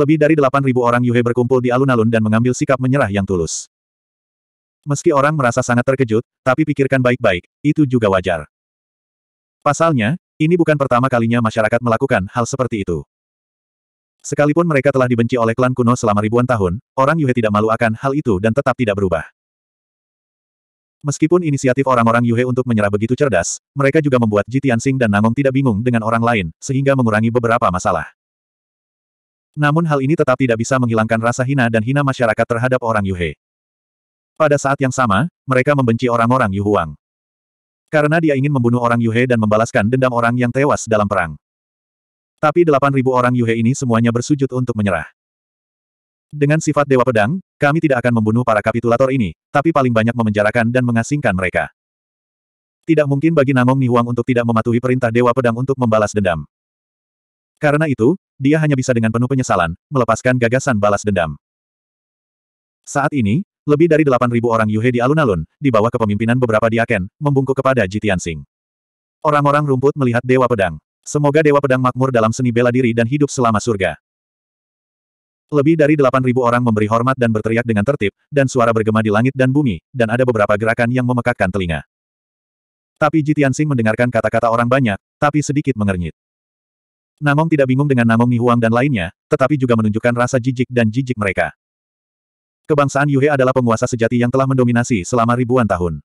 Lebih dari 8.000 orang Yue berkumpul di alun-alun dan mengambil sikap menyerah yang tulus. Meski orang merasa sangat terkejut, tapi pikirkan baik-baik, itu juga wajar. Pasalnya, ini bukan pertama kalinya masyarakat melakukan hal seperti itu. Sekalipun mereka telah dibenci oleh klan kuno selama ribuan tahun, orang Yue tidak malu akan hal itu dan tetap tidak berubah. Meskipun inisiatif orang-orang Yue untuk menyerah begitu cerdas, mereka juga membuat Ji Tianxing dan Nangong tidak bingung dengan orang lain, sehingga mengurangi beberapa masalah. Namun hal ini tetap tidak bisa menghilangkan rasa hina dan hina masyarakat terhadap orang Yuhe. Pada saat yang sama, mereka membenci orang-orang Yuhuang. Karena dia ingin membunuh orang Yuhe dan membalaskan dendam orang yang tewas dalam perang. Tapi 8.000 orang Yuhe ini semuanya bersujud untuk menyerah. Dengan sifat Dewa Pedang, kami tidak akan membunuh para kapitulator ini, tapi paling banyak memenjarakan dan mengasingkan mereka. Tidak mungkin bagi Nangong Nihuang untuk tidak mematuhi perintah Dewa Pedang untuk membalas dendam. Karena itu, dia hanya bisa dengan penuh penyesalan, melepaskan gagasan balas dendam. Saat ini, lebih dari 8.000 orang Yuhe di alun-alun, di bawah kepemimpinan beberapa diaken, membungkuk kepada Jitian Sing. Orang-orang rumput melihat Dewa Pedang. Semoga Dewa Pedang makmur dalam seni bela diri dan hidup selama surga. Lebih dari 8.000 orang memberi hormat dan berteriak dengan tertib, dan suara bergema di langit dan bumi, dan ada beberapa gerakan yang memekakkan telinga. Tapi Jitian Sing mendengarkan kata-kata orang banyak, tapi sedikit mengernyit. Namong tidak bingung dengan Namong Nihuang dan lainnya, tetapi juga menunjukkan rasa jijik dan jijik mereka. Kebangsaan Yuhe adalah penguasa sejati yang telah mendominasi selama ribuan tahun.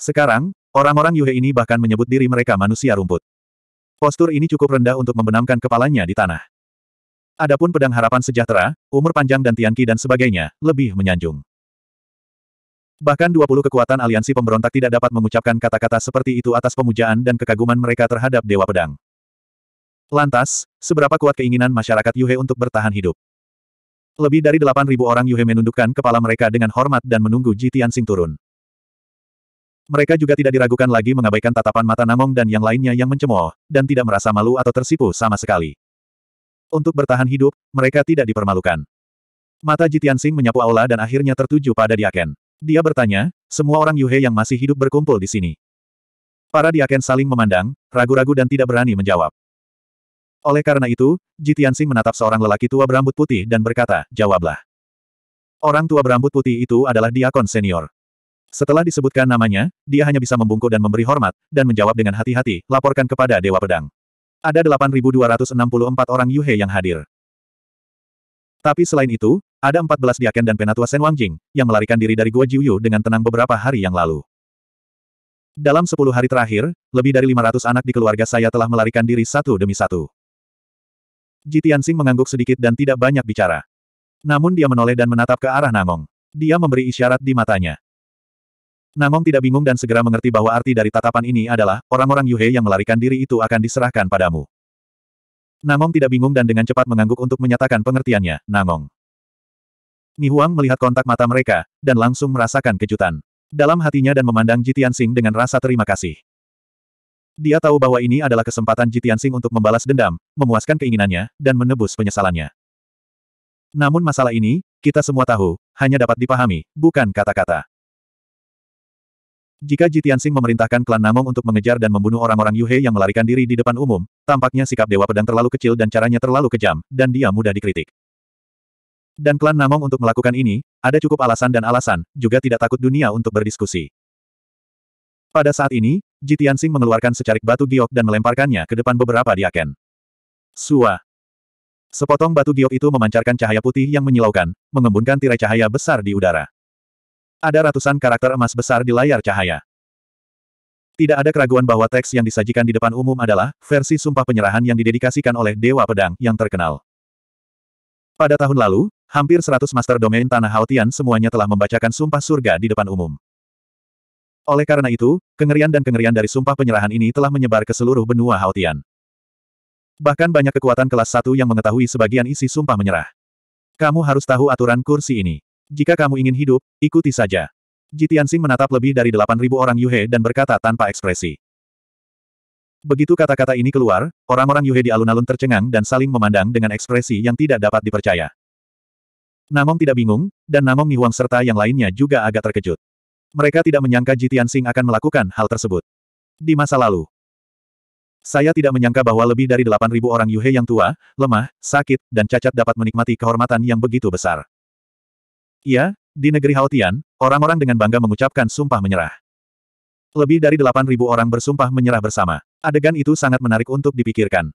Sekarang, orang-orang Yuhe ini bahkan menyebut diri mereka manusia rumput. Postur ini cukup rendah untuk membenamkan kepalanya di tanah. Adapun pedang harapan sejahtera, umur panjang dan Tianqi dan sebagainya, lebih menyanjung. Bahkan 20 kekuatan aliansi pemberontak tidak dapat mengucapkan kata-kata seperti itu atas pemujaan dan kekaguman mereka terhadap Dewa Pedang. Lantas, seberapa kuat keinginan masyarakat Yuhe untuk bertahan hidup? Lebih dari 8.000 orang Yuhe menundukkan kepala mereka dengan hormat dan menunggu Ji Tianxing turun. Mereka juga tidak diragukan lagi mengabaikan tatapan mata Namong dan yang lainnya yang mencemooh, dan tidak merasa malu atau tersipu sama sekali. Untuk bertahan hidup, mereka tidak dipermalukan. Mata Ji Tianxing menyapu aula dan akhirnya tertuju pada Diaken. Dia bertanya, semua orang Yuhe yang masih hidup berkumpul di sini. Para Diaken saling memandang, ragu-ragu dan tidak berani menjawab. Oleh karena itu, Jitiansing menatap seorang lelaki tua berambut putih dan berkata, jawablah. Orang tua berambut putih itu adalah diakon senior. Setelah disebutkan namanya, dia hanya bisa membungkuk dan memberi hormat, dan menjawab dengan hati-hati, laporkan kepada Dewa Pedang. Ada 8.264 orang Yuhe yang hadir. Tapi selain itu, ada 14 diaken dan penatua Sen Wangjing, yang melarikan diri dari Gua Jiuyu dengan tenang beberapa hari yang lalu. Dalam 10 hari terakhir, lebih dari 500 anak di keluarga saya telah melarikan diri satu demi satu. Ji Tianxing mengangguk sedikit dan tidak banyak bicara. Namun dia menoleh dan menatap ke arah Nangong. Dia memberi isyarat di matanya. Nangong tidak bingung dan segera mengerti bahwa arti dari tatapan ini adalah, orang-orang Yuhe yang melarikan diri itu akan diserahkan padamu. Nangong tidak bingung dan dengan cepat mengangguk untuk menyatakan pengertiannya, Nangong. Huang melihat kontak mata mereka, dan langsung merasakan kejutan. Dalam hatinya dan memandang Jitian Sing dengan rasa terima kasih. Dia tahu bahwa ini adalah kesempatan Sing untuk membalas dendam, memuaskan keinginannya, dan menebus penyesalannya. Namun masalah ini, kita semua tahu, hanya dapat dipahami, bukan kata-kata. Jika Sing memerintahkan klan Namong untuk mengejar dan membunuh orang-orang Yuhe yang melarikan diri di depan umum, tampaknya sikap Dewa Pedang terlalu kecil dan caranya terlalu kejam, dan dia mudah dikritik. Dan klan Namong untuk melakukan ini, ada cukup alasan dan alasan, juga tidak takut dunia untuk berdiskusi. Pada saat ini, Ji Tianxing mengeluarkan secarik batu giok dan melemparkannya ke depan beberapa diaken. Sua. Sepotong batu giok itu memancarkan cahaya putih yang menyilaukan, mengembunkan tirai cahaya besar di udara. Ada ratusan karakter emas besar di layar cahaya. Tidak ada keraguan bahwa teks yang disajikan di depan umum adalah versi sumpah penyerahan yang didedikasikan oleh Dewa Pedang yang terkenal. Pada tahun lalu, hampir 100 master domain Tanah Haotian semuanya telah membacakan sumpah surga di depan umum. Oleh karena itu, kengerian dan kengerian dari sumpah penyerahan ini telah menyebar ke seluruh benua Haotian. Bahkan banyak kekuatan kelas satu yang mengetahui sebagian isi sumpah menyerah. Kamu harus tahu aturan kursi ini. Jika kamu ingin hidup, ikuti saja. Jitiansing menatap lebih dari 8.000 orang Yuhe dan berkata tanpa ekspresi. Begitu kata-kata ini keluar, orang-orang Yuhe di alun-alun tercengang dan saling memandang dengan ekspresi yang tidak dapat dipercaya. Namong tidak bingung, dan Namong Nihuang serta yang lainnya juga agak terkejut. Mereka tidak menyangka Jitian Sing akan melakukan hal tersebut. Di masa lalu, saya tidak menyangka bahwa lebih dari 8.000 orang Yuhe yang tua, lemah, sakit, dan cacat dapat menikmati kehormatan yang begitu besar. Iya, di negeri Haotian, orang-orang dengan bangga mengucapkan sumpah menyerah. Lebih dari 8.000 orang bersumpah menyerah bersama. Adegan itu sangat menarik untuk dipikirkan.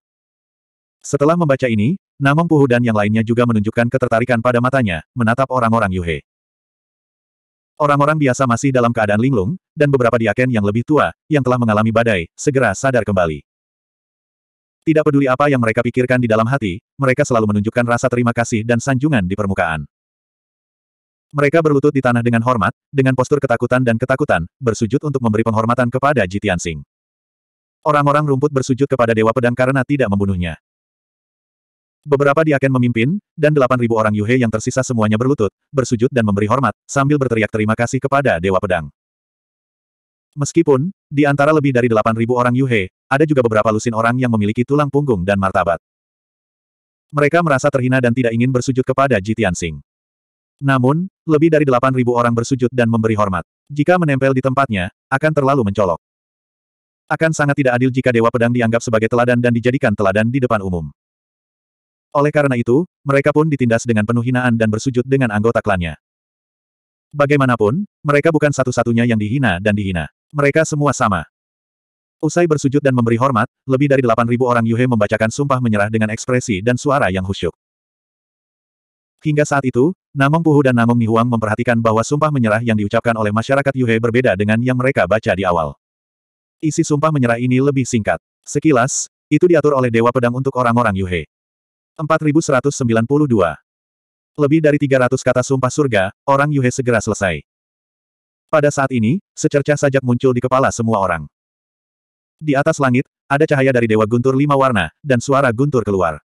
Setelah membaca ini, Namong Puhu dan yang lainnya juga menunjukkan ketertarikan pada matanya, menatap orang-orang Yuhei. Orang-orang biasa masih dalam keadaan linglung, dan beberapa diaken yang lebih tua, yang telah mengalami badai, segera sadar kembali. Tidak peduli apa yang mereka pikirkan di dalam hati, mereka selalu menunjukkan rasa terima kasih dan sanjungan di permukaan. Mereka berlutut di tanah dengan hormat, dengan postur ketakutan dan ketakutan, bersujud untuk memberi penghormatan kepada Jitian Singh. Orang-orang rumput bersujud kepada Dewa Pedang karena tidak membunuhnya. Beberapa akan memimpin, dan delapan ribu orang Yuhe yang tersisa semuanya berlutut, bersujud dan memberi hormat, sambil berteriak terima kasih kepada Dewa Pedang. Meskipun, di antara lebih dari delapan ribu orang Yuhe, ada juga beberapa lusin orang yang memiliki tulang punggung dan martabat. Mereka merasa terhina dan tidak ingin bersujud kepada Ji Tianxing. Namun, lebih dari delapan ribu orang bersujud dan memberi hormat. Jika menempel di tempatnya, akan terlalu mencolok. Akan sangat tidak adil jika Dewa Pedang dianggap sebagai teladan dan dijadikan teladan di depan umum. Oleh karena itu, mereka pun ditindas dengan penuh hinaan dan bersujud dengan anggota klannya. Bagaimanapun, mereka bukan satu-satunya yang dihina dan dihina. Mereka semua sama. Usai bersujud dan memberi hormat, lebih dari 8.000 orang Yuhe membacakan sumpah menyerah dengan ekspresi dan suara yang khusyuk. Hingga saat itu, Namong Puhu dan Namong Nihuang memperhatikan bahwa sumpah menyerah yang diucapkan oleh masyarakat Yuhe berbeda dengan yang mereka baca di awal. Isi sumpah menyerah ini lebih singkat. Sekilas, itu diatur oleh Dewa Pedang untuk orang-orang Yuhe. 4192. Lebih dari 300 kata sumpah surga, orang Yuhe segera selesai. Pada saat ini, secercah sajak muncul di kepala semua orang. Di atas langit, ada cahaya dari Dewa Guntur lima warna, dan suara guntur keluar.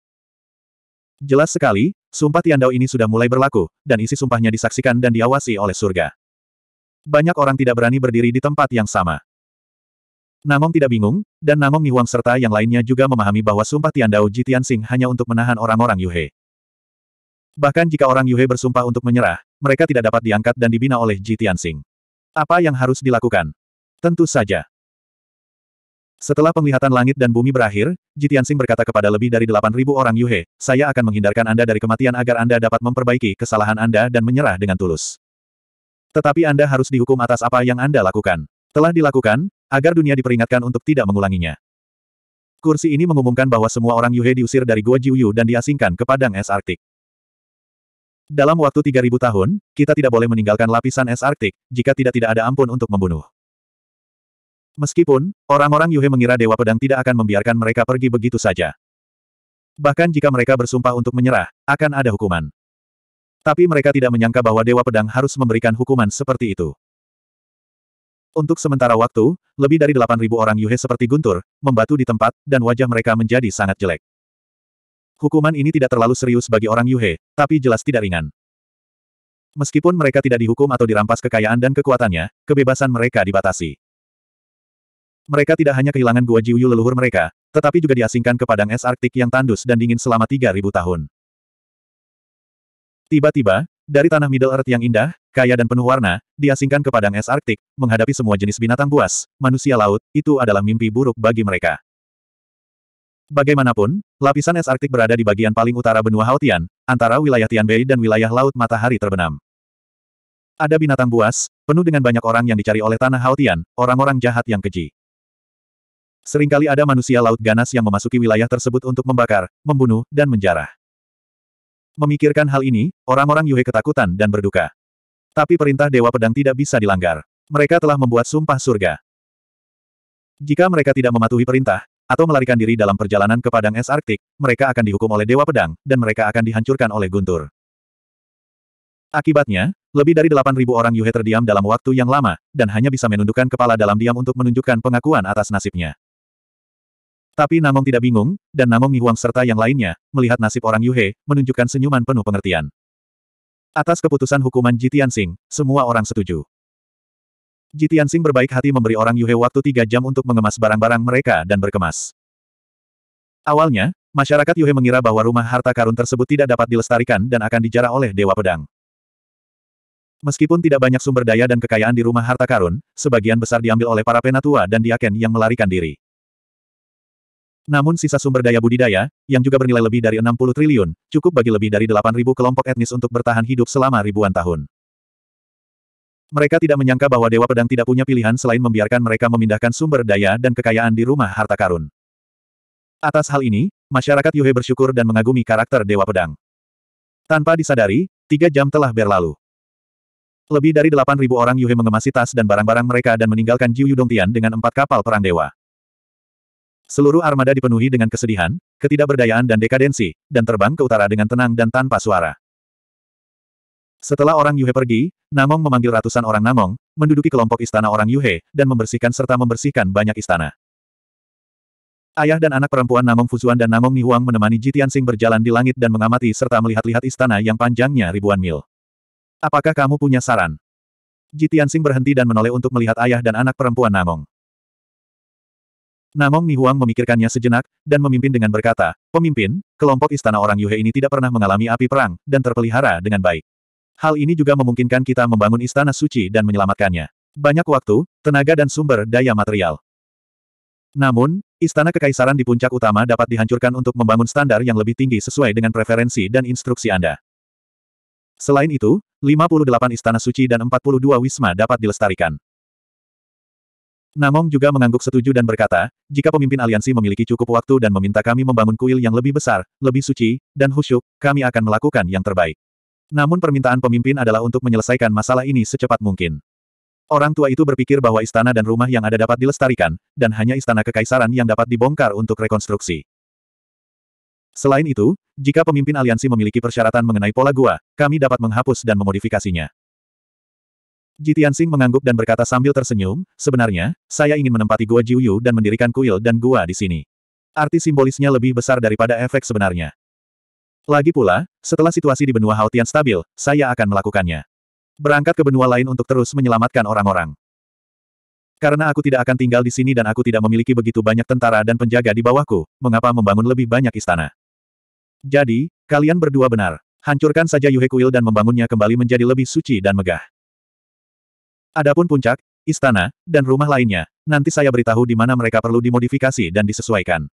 Jelas sekali, sumpah Tiandao ini sudah mulai berlaku, dan isi sumpahnya disaksikan dan diawasi oleh surga. Banyak orang tidak berani berdiri di tempat yang sama. Namong tidak bingung, dan Namong Niwang serta yang lainnya juga memahami bahwa sumpah Tiandao Jitiansing hanya untuk menahan orang-orang Yuhe. Bahkan jika orang Yuhe bersumpah untuk menyerah, mereka tidak dapat diangkat dan dibina oleh Jitiansing. Apa yang harus dilakukan? Tentu saja. Setelah penglihatan langit dan bumi berakhir, Jitiansing berkata kepada lebih dari 8.000 orang Yuhe, saya akan menghindarkan Anda dari kematian agar Anda dapat memperbaiki kesalahan Anda dan menyerah dengan tulus. Tetapi Anda harus dihukum atas apa yang Anda lakukan. Telah dilakukan, agar dunia diperingatkan untuk tidak mengulanginya. Kursi ini mengumumkan bahwa semua orang Yuhe diusir dari Gua Jiuyu dan diasingkan ke padang es Arktik. Dalam waktu 3000 tahun, kita tidak boleh meninggalkan lapisan es Arktik, jika tidak tidak ada ampun untuk membunuh. Meskipun, orang-orang Yuhe mengira Dewa Pedang tidak akan membiarkan mereka pergi begitu saja. Bahkan jika mereka bersumpah untuk menyerah, akan ada hukuman. Tapi mereka tidak menyangka bahwa Dewa Pedang harus memberikan hukuman seperti itu. Untuk sementara waktu, lebih dari 8.000 orang Yuhe seperti guntur, membatu di tempat, dan wajah mereka menjadi sangat jelek. Hukuman ini tidak terlalu serius bagi orang Yuhe, tapi jelas tidak ringan. Meskipun mereka tidak dihukum atau dirampas kekayaan dan kekuatannya, kebebasan mereka dibatasi. Mereka tidak hanya kehilangan gua Jiuyu leluhur mereka, tetapi juga diasingkan ke padang es Arktik yang tandus dan dingin selama 3.000 tahun. Tiba-tiba, dari tanah Middle Earth yang indah, kaya dan penuh warna, diasingkan ke padang es Arktik, menghadapi semua jenis binatang buas, manusia laut, itu adalah mimpi buruk bagi mereka. Bagaimanapun, lapisan es Arktik berada di bagian paling utara benua Hautian, antara wilayah Tianbei dan wilayah Laut Matahari Terbenam. Ada binatang buas, penuh dengan banyak orang yang dicari oleh tanah Hautian, orang-orang jahat yang keji. Seringkali ada manusia laut ganas yang memasuki wilayah tersebut untuk membakar, membunuh, dan menjarah. Memikirkan hal ini, orang-orang Yuhe ketakutan dan berduka. Tapi perintah Dewa Pedang tidak bisa dilanggar. Mereka telah membuat sumpah surga. Jika mereka tidak mematuhi perintah, atau melarikan diri dalam perjalanan ke Padang Es Arktik, mereka akan dihukum oleh Dewa Pedang, dan mereka akan dihancurkan oleh Guntur. Akibatnya, lebih dari 8.000 orang Yuhe terdiam dalam waktu yang lama, dan hanya bisa menundukkan kepala dalam diam untuk menunjukkan pengakuan atas nasibnya. Tapi Namong tidak bingung, dan Namong Nihuang serta yang lainnya, melihat nasib orang Yuhe, menunjukkan senyuman penuh pengertian. Atas keputusan hukuman Jitiansing, semua orang setuju. Jitiansing berbaik hati memberi orang Yuhe waktu tiga jam untuk mengemas barang-barang mereka dan berkemas. Awalnya, masyarakat Yuhe mengira bahwa rumah harta karun tersebut tidak dapat dilestarikan dan akan dijarah oleh Dewa Pedang. Meskipun tidak banyak sumber daya dan kekayaan di rumah harta karun, sebagian besar diambil oleh para penatua dan diaken yang melarikan diri. Namun sisa sumber daya budidaya, yang juga bernilai lebih dari 60 triliun, cukup bagi lebih dari 8.000 kelompok etnis untuk bertahan hidup selama ribuan tahun. Mereka tidak menyangka bahwa Dewa Pedang tidak punya pilihan selain membiarkan mereka memindahkan sumber daya dan kekayaan di rumah harta karun. Atas hal ini, masyarakat Yuhe bersyukur dan mengagumi karakter Dewa Pedang. Tanpa disadari, tiga jam telah berlalu. Lebih dari 8.000 orang Yuhe mengemasi tas dan barang-barang mereka dan meninggalkan Jiu Tian dengan empat kapal perang dewa. Seluruh armada dipenuhi dengan kesedihan, ketidakberdayaan dan dekadensi, dan terbang ke utara dengan tenang dan tanpa suara. Setelah orang Yuhe pergi, Namong memanggil ratusan orang Namong, menduduki kelompok istana orang Yuhe, dan membersihkan serta membersihkan banyak istana. Ayah dan anak perempuan Namong Fuzuan dan Namong Nihuang menemani Jitian Sing berjalan di langit dan mengamati serta melihat-lihat istana yang panjangnya ribuan mil. Apakah kamu punya saran? Jitian Sing berhenti dan menoleh untuk melihat ayah dan anak perempuan Namong. Namong Huang memikirkannya sejenak, dan memimpin dengan berkata, Pemimpin, kelompok istana orang Yuhe ini tidak pernah mengalami api perang, dan terpelihara dengan baik. Hal ini juga memungkinkan kita membangun istana suci dan menyelamatkannya. Banyak waktu, tenaga dan sumber daya material. Namun, istana kekaisaran di puncak utama dapat dihancurkan untuk membangun standar yang lebih tinggi sesuai dengan preferensi dan instruksi Anda. Selain itu, 58 istana suci dan 42 wisma dapat dilestarikan. Namong juga mengangguk setuju dan berkata, jika pemimpin aliansi memiliki cukup waktu dan meminta kami membangun kuil yang lebih besar, lebih suci, dan khusyuk, kami akan melakukan yang terbaik. Namun permintaan pemimpin adalah untuk menyelesaikan masalah ini secepat mungkin. Orang tua itu berpikir bahwa istana dan rumah yang ada dapat dilestarikan, dan hanya istana kekaisaran yang dapat dibongkar untuk rekonstruksi. Selain itu, jika pemimpin aliansi memiliki persyaratan mengenai pola gua, kami dapat menghapus dan memodifikasinya. Ji Tianxing mengangguk dan berkata sambil tersenyum, sebenarnya, saya ingin menempati Gua Jiuyu dan mendirikan kuil dan gua di sini. Arti simbolisnya lebih besar daripada efek sebenarnya. Lagi pula, setelah situasi di benua Haotian stabil, saya akan melakukannya. Berangkat ke benua lain untuk terus menyelamatkan orang-orang. Karena aku tidak akan tinggal di sini dan aku tidak memiliki begitu banyak tentara dan penjaga di bawahku, mengapa membangun lebih banyak istana? Jadi, kalian berdua benar. Hancurkan saja Yuhe Kuil dan membangunnya kembali menjadi lebih suci dan megah. Adapun puncak, istana, dan rumah lainnya, nanti saya beritahu di mana mereka perlu dimodifikasi dan disesuaikan.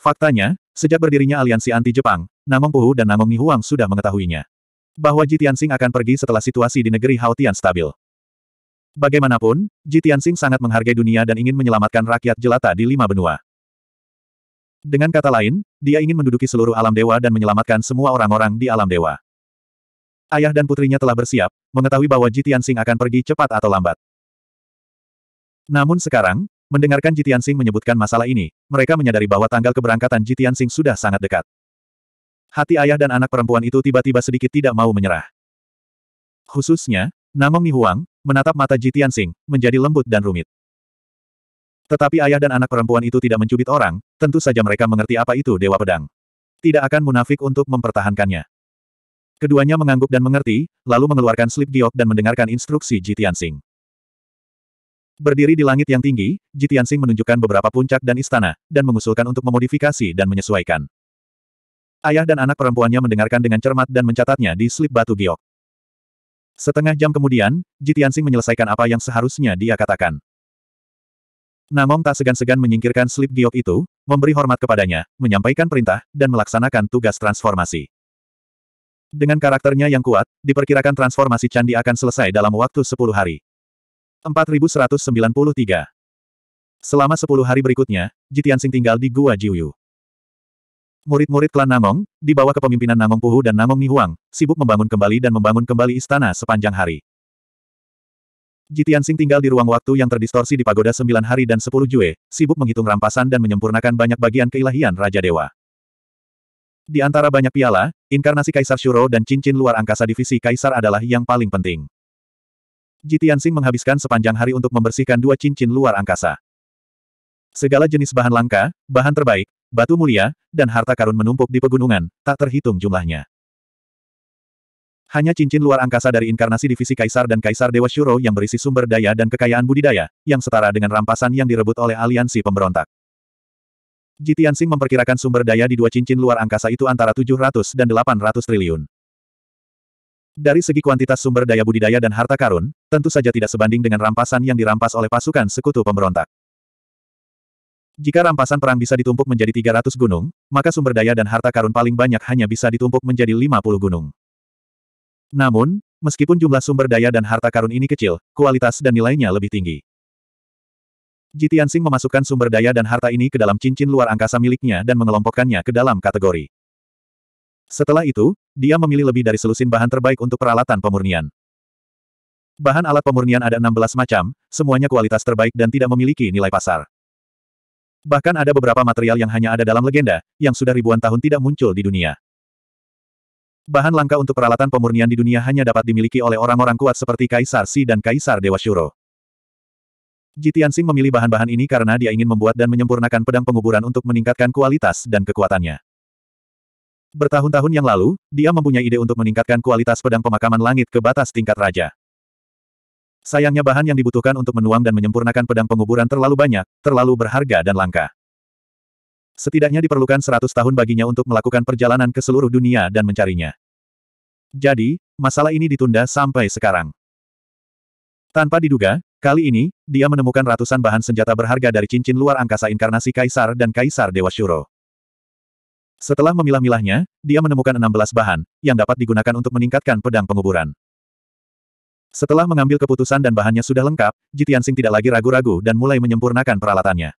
Faktanya, sejak berdirinya aliansi anti-Jepang, Namong Puhu dan Namong Nihuang sudah mengetahuinya. Bahwa Ji akan pergi setelah situasi di negeri Haotian stabil. Bagaimanapun, Ji sangat menghargai dunia dan ingin menyelamatkan rakyat jelata di lima benua. Dengan kata lain, dia ingin menduduki seluruh alam dewa dan menyelamatkan semua orang-orang di alam dewa ayah dan putrinya telah bersiap, mengetahui bahwa Jitian Sing akan pergi cepat atau lambat. Namun sekarang, mendengarkan Jitian Sing menyebutkan masalah ini, mereka menyadari bahwa tanggal keberangkatan Jitian Sing sudah sangat dekat. Hati ayah dan anak perempuan itu tiba-tiba sedikit tidak mau menyerah. Khususnya, Namong Nihuang, menatap mata Jitian Sing, menjadi lembut dan rumit. Tetapi ayah dan anak perempuan itu tidak mencubit orang, tentu saja mereka mengerti apa itu Dewa Pedang. Tidak akan munafik untuk mempertahankannya. Keduanya mengangguk dan mengerti, lalu mengeluarkan slip giok dan mendengarkan instruksi Jitiansing. Berdiri di langit yang tinggi, Jitiansing menunjukkan beberapa puncak dan istana, dan mengusulkan untuk memodifikasi dan menyesuaikan. Ayah dan anak perempuannya mendengarkan dengan cermat dan mencatatnya di slip batu giok. Setengah jam kemudian, Jitiansing menyelesaikan apa yang seharusnya dia katakan. Namong tak segan-segan menyingkirkan slip giok itu, memberi hormat kepadanya, menyampaikan perintah, dan melaksanakan tugas transformasi. Dengan karakternya yang kuat, diperkirakan transformasi candi akan selesai dalam waktu 10 hari. 4193 Selama 10 hari berikutnya, Jitiansing tinggal di Gua Jiuyu. Murid-murid klan Namong, di bawah kepemimpinan Namong Puhu dan Namong Nihuang, sibuk membangun kembali dan membangun kembali istana sepanjang hari. Jitiansing tinggal di ruang waktu yang terdistorsi di pagoda 9 hari dan 10 jue, sibuk menghitung rampasan dan menyempurnakan banyak bagian keilahian Raja Dewa. Di antara banyak piala, inkarnasi Kaisar Shuro dan cincin luar angkasa divisi Kaisar adalah yang paling penting. Jitian Sing menghabiskan sepanjang hari untuk membersihkan dua cincin luar angkasa. Segala jenis bahan langka, bahan terbaik, batu mulia, dan harta karun menumpuk di pegunungan, tak terhitung jumlahnya. Hanya cincin luar angkasa dari inkarnasi divisi Kaisar dan Kaisar Dewa Shuro yang berisi sumber daya dan kekayaan budidaya, yang setara dengan rampasan yang direbut oleh aliansi pemberontak. Jitian Sing memperkirakan sumber daya di dua cincin luar angkasa itu antara 700 dan 800 triliun. Dari segi kuantitas sumber daya budidaya dan harta karun, tentu saja tidak sebanding dengan rampasan yang dirampas oleh pasukan sekutu pemberontak. Jika rampasan perang bisa ditumpuk menjadi 300 gunung, maka sumber daya dan harta karun paling banyak hanya bisa ditumpuk menjadi 50 gunung. Namun, meskipun jumlah sumber daya dan harta karun ini kecil, kualitas dan nilainya lebih tinggi. Jitiansing memasukkan sumber daya dan harta ini ke dalam cincin luar angkasa miliknya dan mengelompokkannya ke dalam kategori. Setelah itu, dia memilih lebih dari selusin bahan terbaik untuk peralatan pemurnian. Bahan alat pemurnian ada 16 macam, semuanya kualitas terbaik dan tidak memiliki nilai pasar. Bahkan ada beberapa material yang hanya ada dalam legenda, yang sudah ribuan tahun tidak muncul di dunia. Bahan langka untuk peralatan pemurnian di dunia hanya dapat dimiliki oleh orang-orang kuat seperti Kaisar Si dan Kaisar Dewa Shuro. Jitian Sing memilih bahan-bahan ini karena dia ingin membuat dan menyempurnakan pedang penguburan untuk meningkatkan kualitas dan kekuatannya. Bertahun-tahun yang lalu, dia mempunyai ide untuk meningkatkan kualitas pedang pemakaman langit ke batas tingkat raja. Sayangnya bahan yang dibutuhkan untuk menuang dan menyempurnakan pedang penguburan terlalu banyak, terlalu berharga dan langka. Setidaknya diperlukan 100 tahun baginya untuk melakukan perjalanan ke seluruh dunia dan mencarinya. Jadi, masalah ini ditunda sampai sekarang. Tanpa diduga, Kali ini, dia menemukan ratusan bahan senjata berharga dari cincin luar angkasa inkarnasi Kaisar dan Kaisar Dewa Shuro. Setelah memilah-milahnya, dia menemukan 16 bahan, yang dapat digunakan untuk meningkatkan pedang penguburan. Setelah mengambil keputusan dan bahannya sudah lengkap, Jitiansing tidak lagi ragu-ragu dan mulai menyempurnakan peralatannya.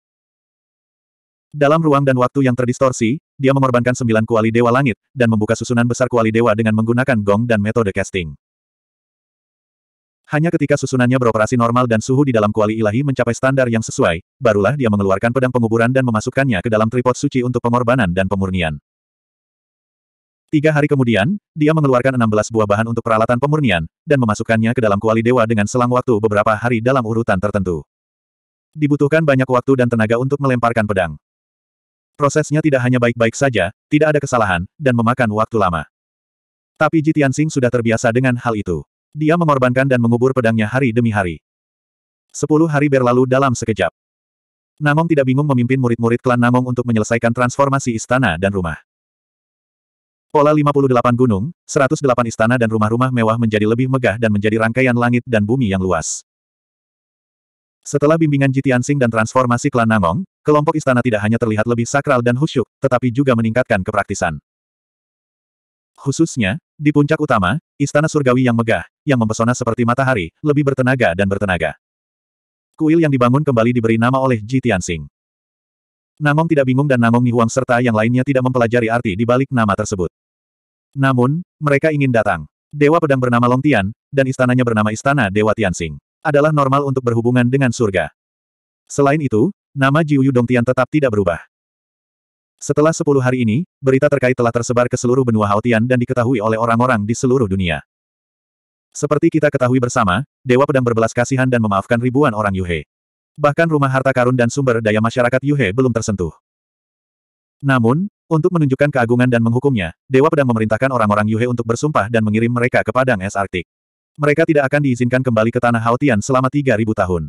Dalam ruang dan waktu yang terdistorsi, dia mengorbankan sembilan kuali dewa langit, dan membuka susunan besar kuali dewa dengan menggunakan gong dan metode casting. Hanya ketika susunannya beroperasi normal dan suhu di dalam kuali ilahi mencapai standar yang sesuai, barulah dia mengeluarkan pedang penguburan dan memasukkannya ke dalam tripod suci untuk pengorbanan dan pemurnian. Tiga hari kemudian, dia mengeluarkan 16 buah bahan untuk peralatan pemurnian, dan memasukkannya ke dalam kuali dewa dengan selang waktu beberapa hari dalam urutan tertentu. Dibutuhkan banyak waktu dan tenaga untuk melemparkan pedang. Prosesnya tidak hanya baik-baik saja, tidak ada kesalahan, dan memakan waktu lama. Tapi Jitian Singh sudah terbiasa dengan hal itu. Dia mengorbankan dan mengubur pedangnya hari demi hari. Sepuluh hari berlalu dalam sekejap. Namong tidak bingung memimpin murid-murid klan Namong untuk menyelesaikan transformasi istana dan rumah. Pola 58 gunung, 108 istana dan rumah-rumah mewah menjadi lebih megah dan menjadi rangkaian langit dan bumi yang luas. Setelah bimbingan Jitiansing dan transformasi klan Namong, kelompok istana tidak hanya terlihat lebih sakral dan khusyuk, tetapi juga meningkatkan kepraktisan. Khususnya, di puncak utama, istana surgawi yang megah, yang mempesona seperti matahari, lebih bertenaga dan bertenaga. Kuil yang dibangun kembali diberi nama oleh Ji Tianxing. Namong tidak bingung dan Namong Nihuang serta yang lainnya tidak mempelajari arti di balik nama tersebut. Namun, mereka ingin datang. Dewa pedang bernama Long Tian, dan istananya bernama Istana Dewa Tianxing, adalah normal untuk berhubungan dengan surga. Selain itu, nama Ji Dong Tian tetap tidak berubah. Setelah sepuluh hari ini, berita terkait telah tersebar ke seluruh benua Haotian dan diketahui oleh orang-orang di seluruh dunia. Seperti kita ketahui bersama, Dewa Pedang berbelas kasihan dan memaafkan ribuan orang Yuhe. Bahkan rumah harta karun dan sumber daya masyarakat Yuhe belum tersentuh. Namun, untuk menunjukkan keagungan dan menghukumnya, Dewa Pedang memerintahkan orang-orang Yuhe untuk bersumpah dan mengirim mereka ke Padang Es Arktik. Mereka tidak akan diizinkan kembali ke Tanah Haotian selama 3.000 tahun.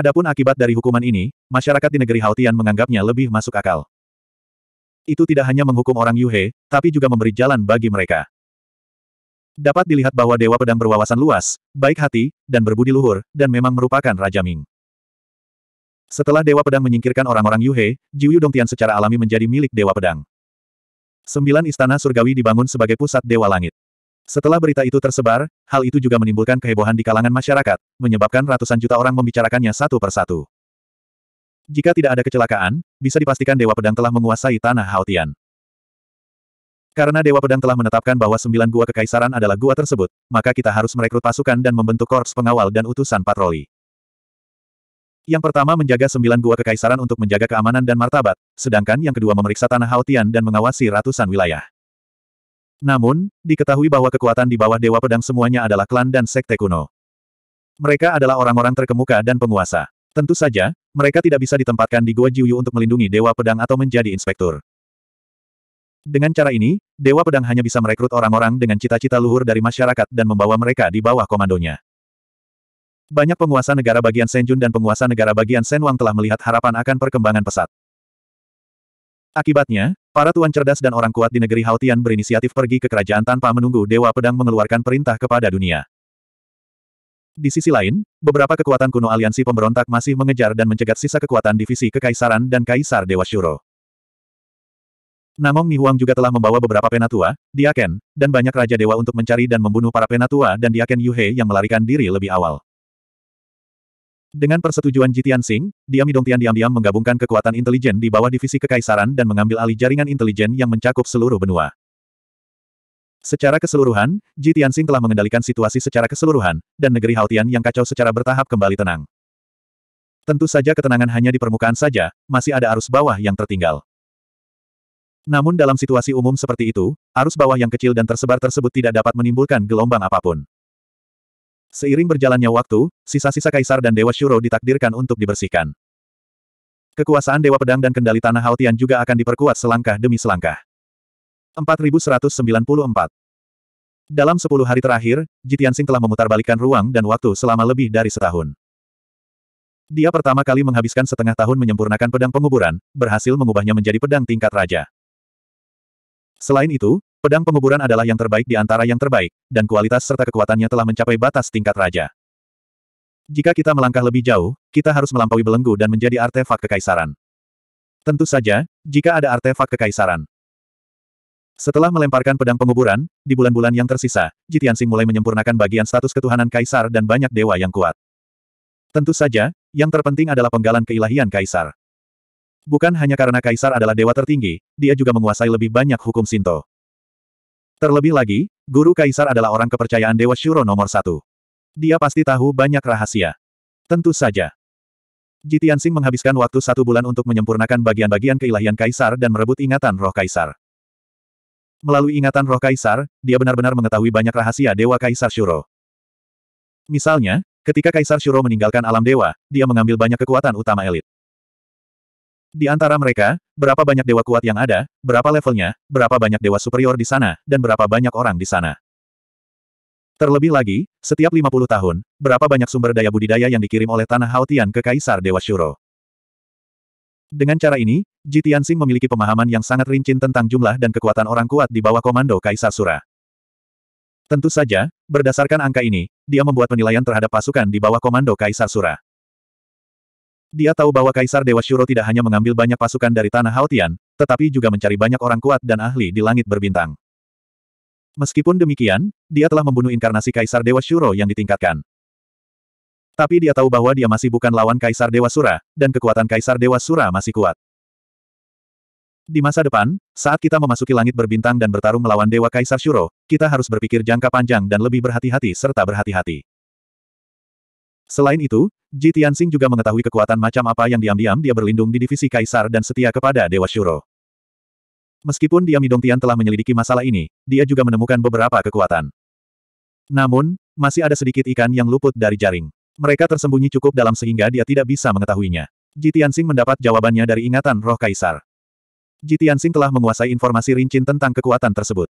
Adapun akibat dari hukuman ini, masyarakat di negeri Haotian menganggapnya lebih masuk akal itu tidak hanya menghukum orang Yuhe, tapi juga memberi jalan bagi mereka. Dapat dilihat bahwa Dewa Pedang berwawasan luas, baik hati, dan berbudi luhur, dan memang merupakan Raja Ming. Setelah Dewa Pedang menyingkirkan orang-orang Yuhe, Jiu Dongtian secara alami menjadi milik Dewa Pedang. Sembilan istana surgawi dibangun sebagai pusat Dewa Langit. Setelah berita itu tersebar, hal itu juga menimbulkan kehebohan di kalangan masyarakat, menyebabkan ratusan juta orang membicarakannya satu persatu. Jika tidak ada kecelakaan, bisa dipastikan Dewa Pedang telah menguasai tanah Haotian. Karena Dewa Pedang telah menetapkan bahwa sembilan gua kekaisaran adalah gua tersebut, maka kita harus merekrut pasukan dan membentuk korps pengawal dan utusan patroli. Yang pertama menjaga sembilan gua kekaisaran untuk menjaga keamanan dan martabat, sedangkan yang kedua memeriksa tanah Haotian dan mengawasi ratusan wilayah. Namun, diketahui bahwa kekuatan di bawah Dewa Pedang semuanya adalah klan dan sekte kuno. Mereka adalah orang-orang terkemuka dan penguasa. Tentu saja, mereka tidak bisa ditempatkan di Gua Jiuyu untuk melindungi Dewa Pedang atau menjadi inspektur. Dengan cara ini, Dewa Pedang hanya bisa merekrut orang-orang dengan cita-cita luhur dari masyarakat dan membawa mereka di bawah komandonya. Banyak penguasa negara bagian Senjun dan penguasa negara bagian Senwang telah melihat harapan akan perkembangan pesat. Akibatnya, para tuan cerdas dan orang kuat di negeri Haotian berinisiatif pergi ke kerajaan tanpa menunggu Dewa Pedang mengeluarkan perintah kepada dunia. Di sisi lain, beberapa kekuatan kuno aliansi pemberontak masih mengejar dan mencegat sisa kekuatan divisi kekaisaran dan kaisar Dewa Shuro. Namong Nihuang juga telah membawa beberapa penatua, diaken, dan banyak raja dewa untuk mencari dan membunuh para penatua dan diaken Yuhe yang melarikan diri lebih awal. Dengan persetujuan Jitian Sing, Diam Dongtian diam-diam menggabungkan kekuatan intelijen di bawah divisi kekaisaran dan mengambil alih jaringan intelijen yang mencakup seluruh benua. Secara keseluruhan, Ji Tianxing telah mengendalikan situasi secara keseluruhan, dan negeri Haotian yang kacau secara bertahap kembali tenang. Tentu saja ketenangan hanya di permukaan saja, masih ada arus bawah yang tertinggal. Namun dalam situasi umum seperti itu, arus bawah yang kecil dan tersebar tersebut tidak dapat menimbulkan gelombang apapun. Seiring berjalannya waktu, sisa-sisa kaisar dan Dewa Shuro ditakdirkan untuk dibersihkan. Kekuasaan Dewa Pedang dan kendali Tanah Haotian juga akan diperkuat selangkah demi selangkah. 4194. Dalam 10 hari terakhir, Jitiansing telah memutarbalikkan ruang dan waktu selama lebih dari setahun. Dia pertama kali menghabiskan setengah tahun menyempurnakan pedang penguburan, berhasil mengubahnya menjadi pedang tingkat raja. Selain itu, pedang penguburan adalah yang terbaik di antara yang terbaik, dan kualitas serta kekuatannya telah mencapai batas tingkat raja. Jika kita melangkah lebih jauh, kita harus melampaui belenggu dan menjadi artefak kekaisaran. Tentu saja, jika ada artefak kekaisaran. Setelah melemparkan pedang penguburan, di bulan-bulan yang tersisa, Jitiansing mulai menyempurnakan bagian status ketuhanan kaisar dan banyak dewa yang kuat. Tentu saja, yang terpenting adalah penggalan keilahian kaisar. Bukan hanya karena kaisar adalah dewa tertinggi, dia juga menguasai lebih banyak hukum Sinto. Terlebih lagi, guru kaisar adalah orang kepercayaan dewa Shuro nomor satu. Dia pasti tahu banyak rahasia. Tentu saja. Jitiansing menghabiskan waktu satu bulan untuk menyempurnakan bagian-bagian keilahian kaisar dan merebut ingatan roh kaisar. Melalui ingatan roh kaisar, dia benar-benar mengetahui banyak rahasia Dewa Kaisar Shuro. Misalnya, ketika Kaisar Shuro meninggalkan alam dewa, dia mengambil banyak kekuatan utama elit. Di antara mereka, berapa banyak dewa kuat yang ada, berapa levelnya, berapa banyak dewa superior di sana, dan berapa banyak orang di sana. Terlebih lagi, setiap 50 tahun, berapa banyak sumber daya budidaya yang dikirim oleh Tanah Haotian ke Kaisar Dewa Shuro. Dengan cara ini, Ji Tianxing memiliki pemahaman yang sangat rinci tentang jumlah dan kekuatan orang kuat di bawah komando Kaisar Sura. Tentu saja, berdasarkan angka ini, dia membuat penilaian terhadap pasukan di bawah komando Kaisar Sura. Dia tahu bahwa Kaisar Dewa Shuro tidak hanya mengambil banyak pasukan dari Tanah Haotian, tetapi juga mencari banyak orang kuat dan ahli di langit berbintang. Meskipun demikian, dia telah membunuh inkarnasi Kaisar Dewa Shuro yang ditingkatkan. Tapi dia tahu bahwa dia masih bukan lawan Kaisar Dewa Sura, dan kekuatan Kaisar Dewa Sura masih kuat. Di masa depan, saat kita memasuki langit berbintang dan bertarung melawan Dewa Kaisar Shuro, kita harus berpikir jangka panjang dan lebih berhati-hati serta berhati-hati. Selain itu, Ji Tianxing juga mengetahui kekuatan macam apa yang diam-diam dia berlindung di divisi Kaisar dan setia kepada Dewa Shuro. Meskipun dia Midong Tian telah menyelidiki masalah ini, dia juga menemukan beberapa kekuatan. Namun, masih ada sedikit ikan yang luput dari jaring. Mereka tersembunyi cukup dalam sehingga dia tidak bisa mengetahuinya. Jitiansing mendapat jawabannya dari ingatan roh kaisar. Jitiansing telah menguasai informasi rincin tentang kekuatan tersebut.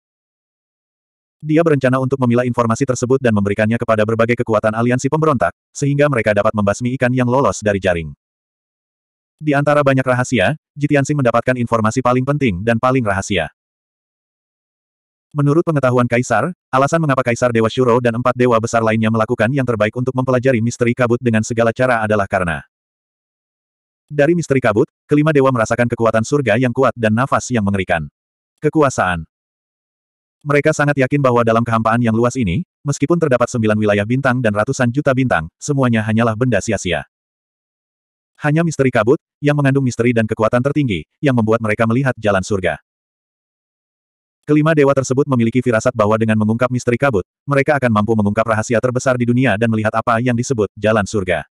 Dia berencana untuk memilah informasi tersebut dan memberikannya kepada berbagai kekuatan aliansi pemberontak, sehingga mereka dapat membasmi ikan yang lolos dari jaring. Di antara banyak rahasia, Jitiansing mendapatkan informasi paling penting dan paling rahasia. Menurut pengetahuan Kaisar, alasan mengapa Kaisar Dewa Shuro dan empat dewa besar lainnya melakukan yang terbaik untuk mempelajari misteri kabut dengan segala cara adalah karena dari misteri kabut, kelima dewa merasakan kekuatan surga yang kuat dan nafas yang mengerikan. Kekuasaan Mereka sangat yakin bahwa dalam kehampaan yang luas ini, meskipun terdapat sembilan wilayah bintang dan ratusan juta bintang, semuanya hanyalah benda sia-sia. Hanya misteri kabut, yang mengandung misteri dan kekuatan tertinggi, yang membuat mereka melihat jalan surga. Kelima dewa tersebut memiliki firasat bahwa dengan mengungkap misteri kabut, mereka akan mampu mengungkap rahasia terbesar di dunia dan melihat apa yang disebut jalan surga.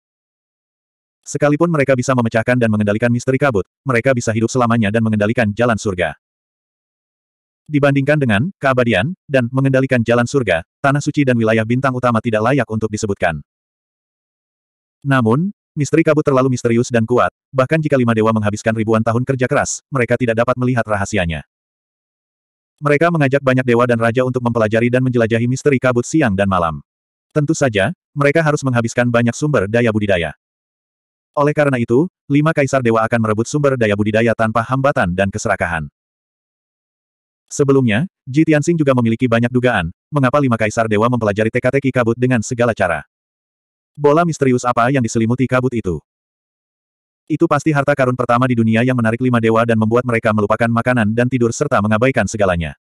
Sekalipun mereka bisa memecahkan dan mengendalikan misteri kabut, mereka bisa hidup selamanya dan mengendalikan jalan surga. Dibandingkan dengan keabadian dan mengendalikan jalan surga, tanah suci dan wilayah bintang utama tidak layak untuk disebutkan. Namun, misteri kabut terlalu misterius dan kuat, bahkan jika lima dewa menghabiskan ribuan tahun kerja keras, mereka tidak dapat melihat rahasianya. Mereka mengajak banyak dewa dan raja untuk mempelajari dan menjelajahi misteri kabut siang dan malam. Tentu saja, mereka harus menghabiskan banyak sumber daya budidaya. Oleh karena itu, lima kaisar dewa akan merebut sumber daya budidaya tanpa hambatan dan keserakahan. Sebelumnya, Ji Tianxing juga memiliki banyak dugaan, mengapa lima kaisar dewa mempelajari teka-teki kabut dengan segala cara. Bola misterius apa yang diselimuti kabut itu? Itu pasti harta karun pertama di dunia yang menarik lima dewa dan membuat mereka melupakan makanan dan tidur serta mengabaikan segalanya.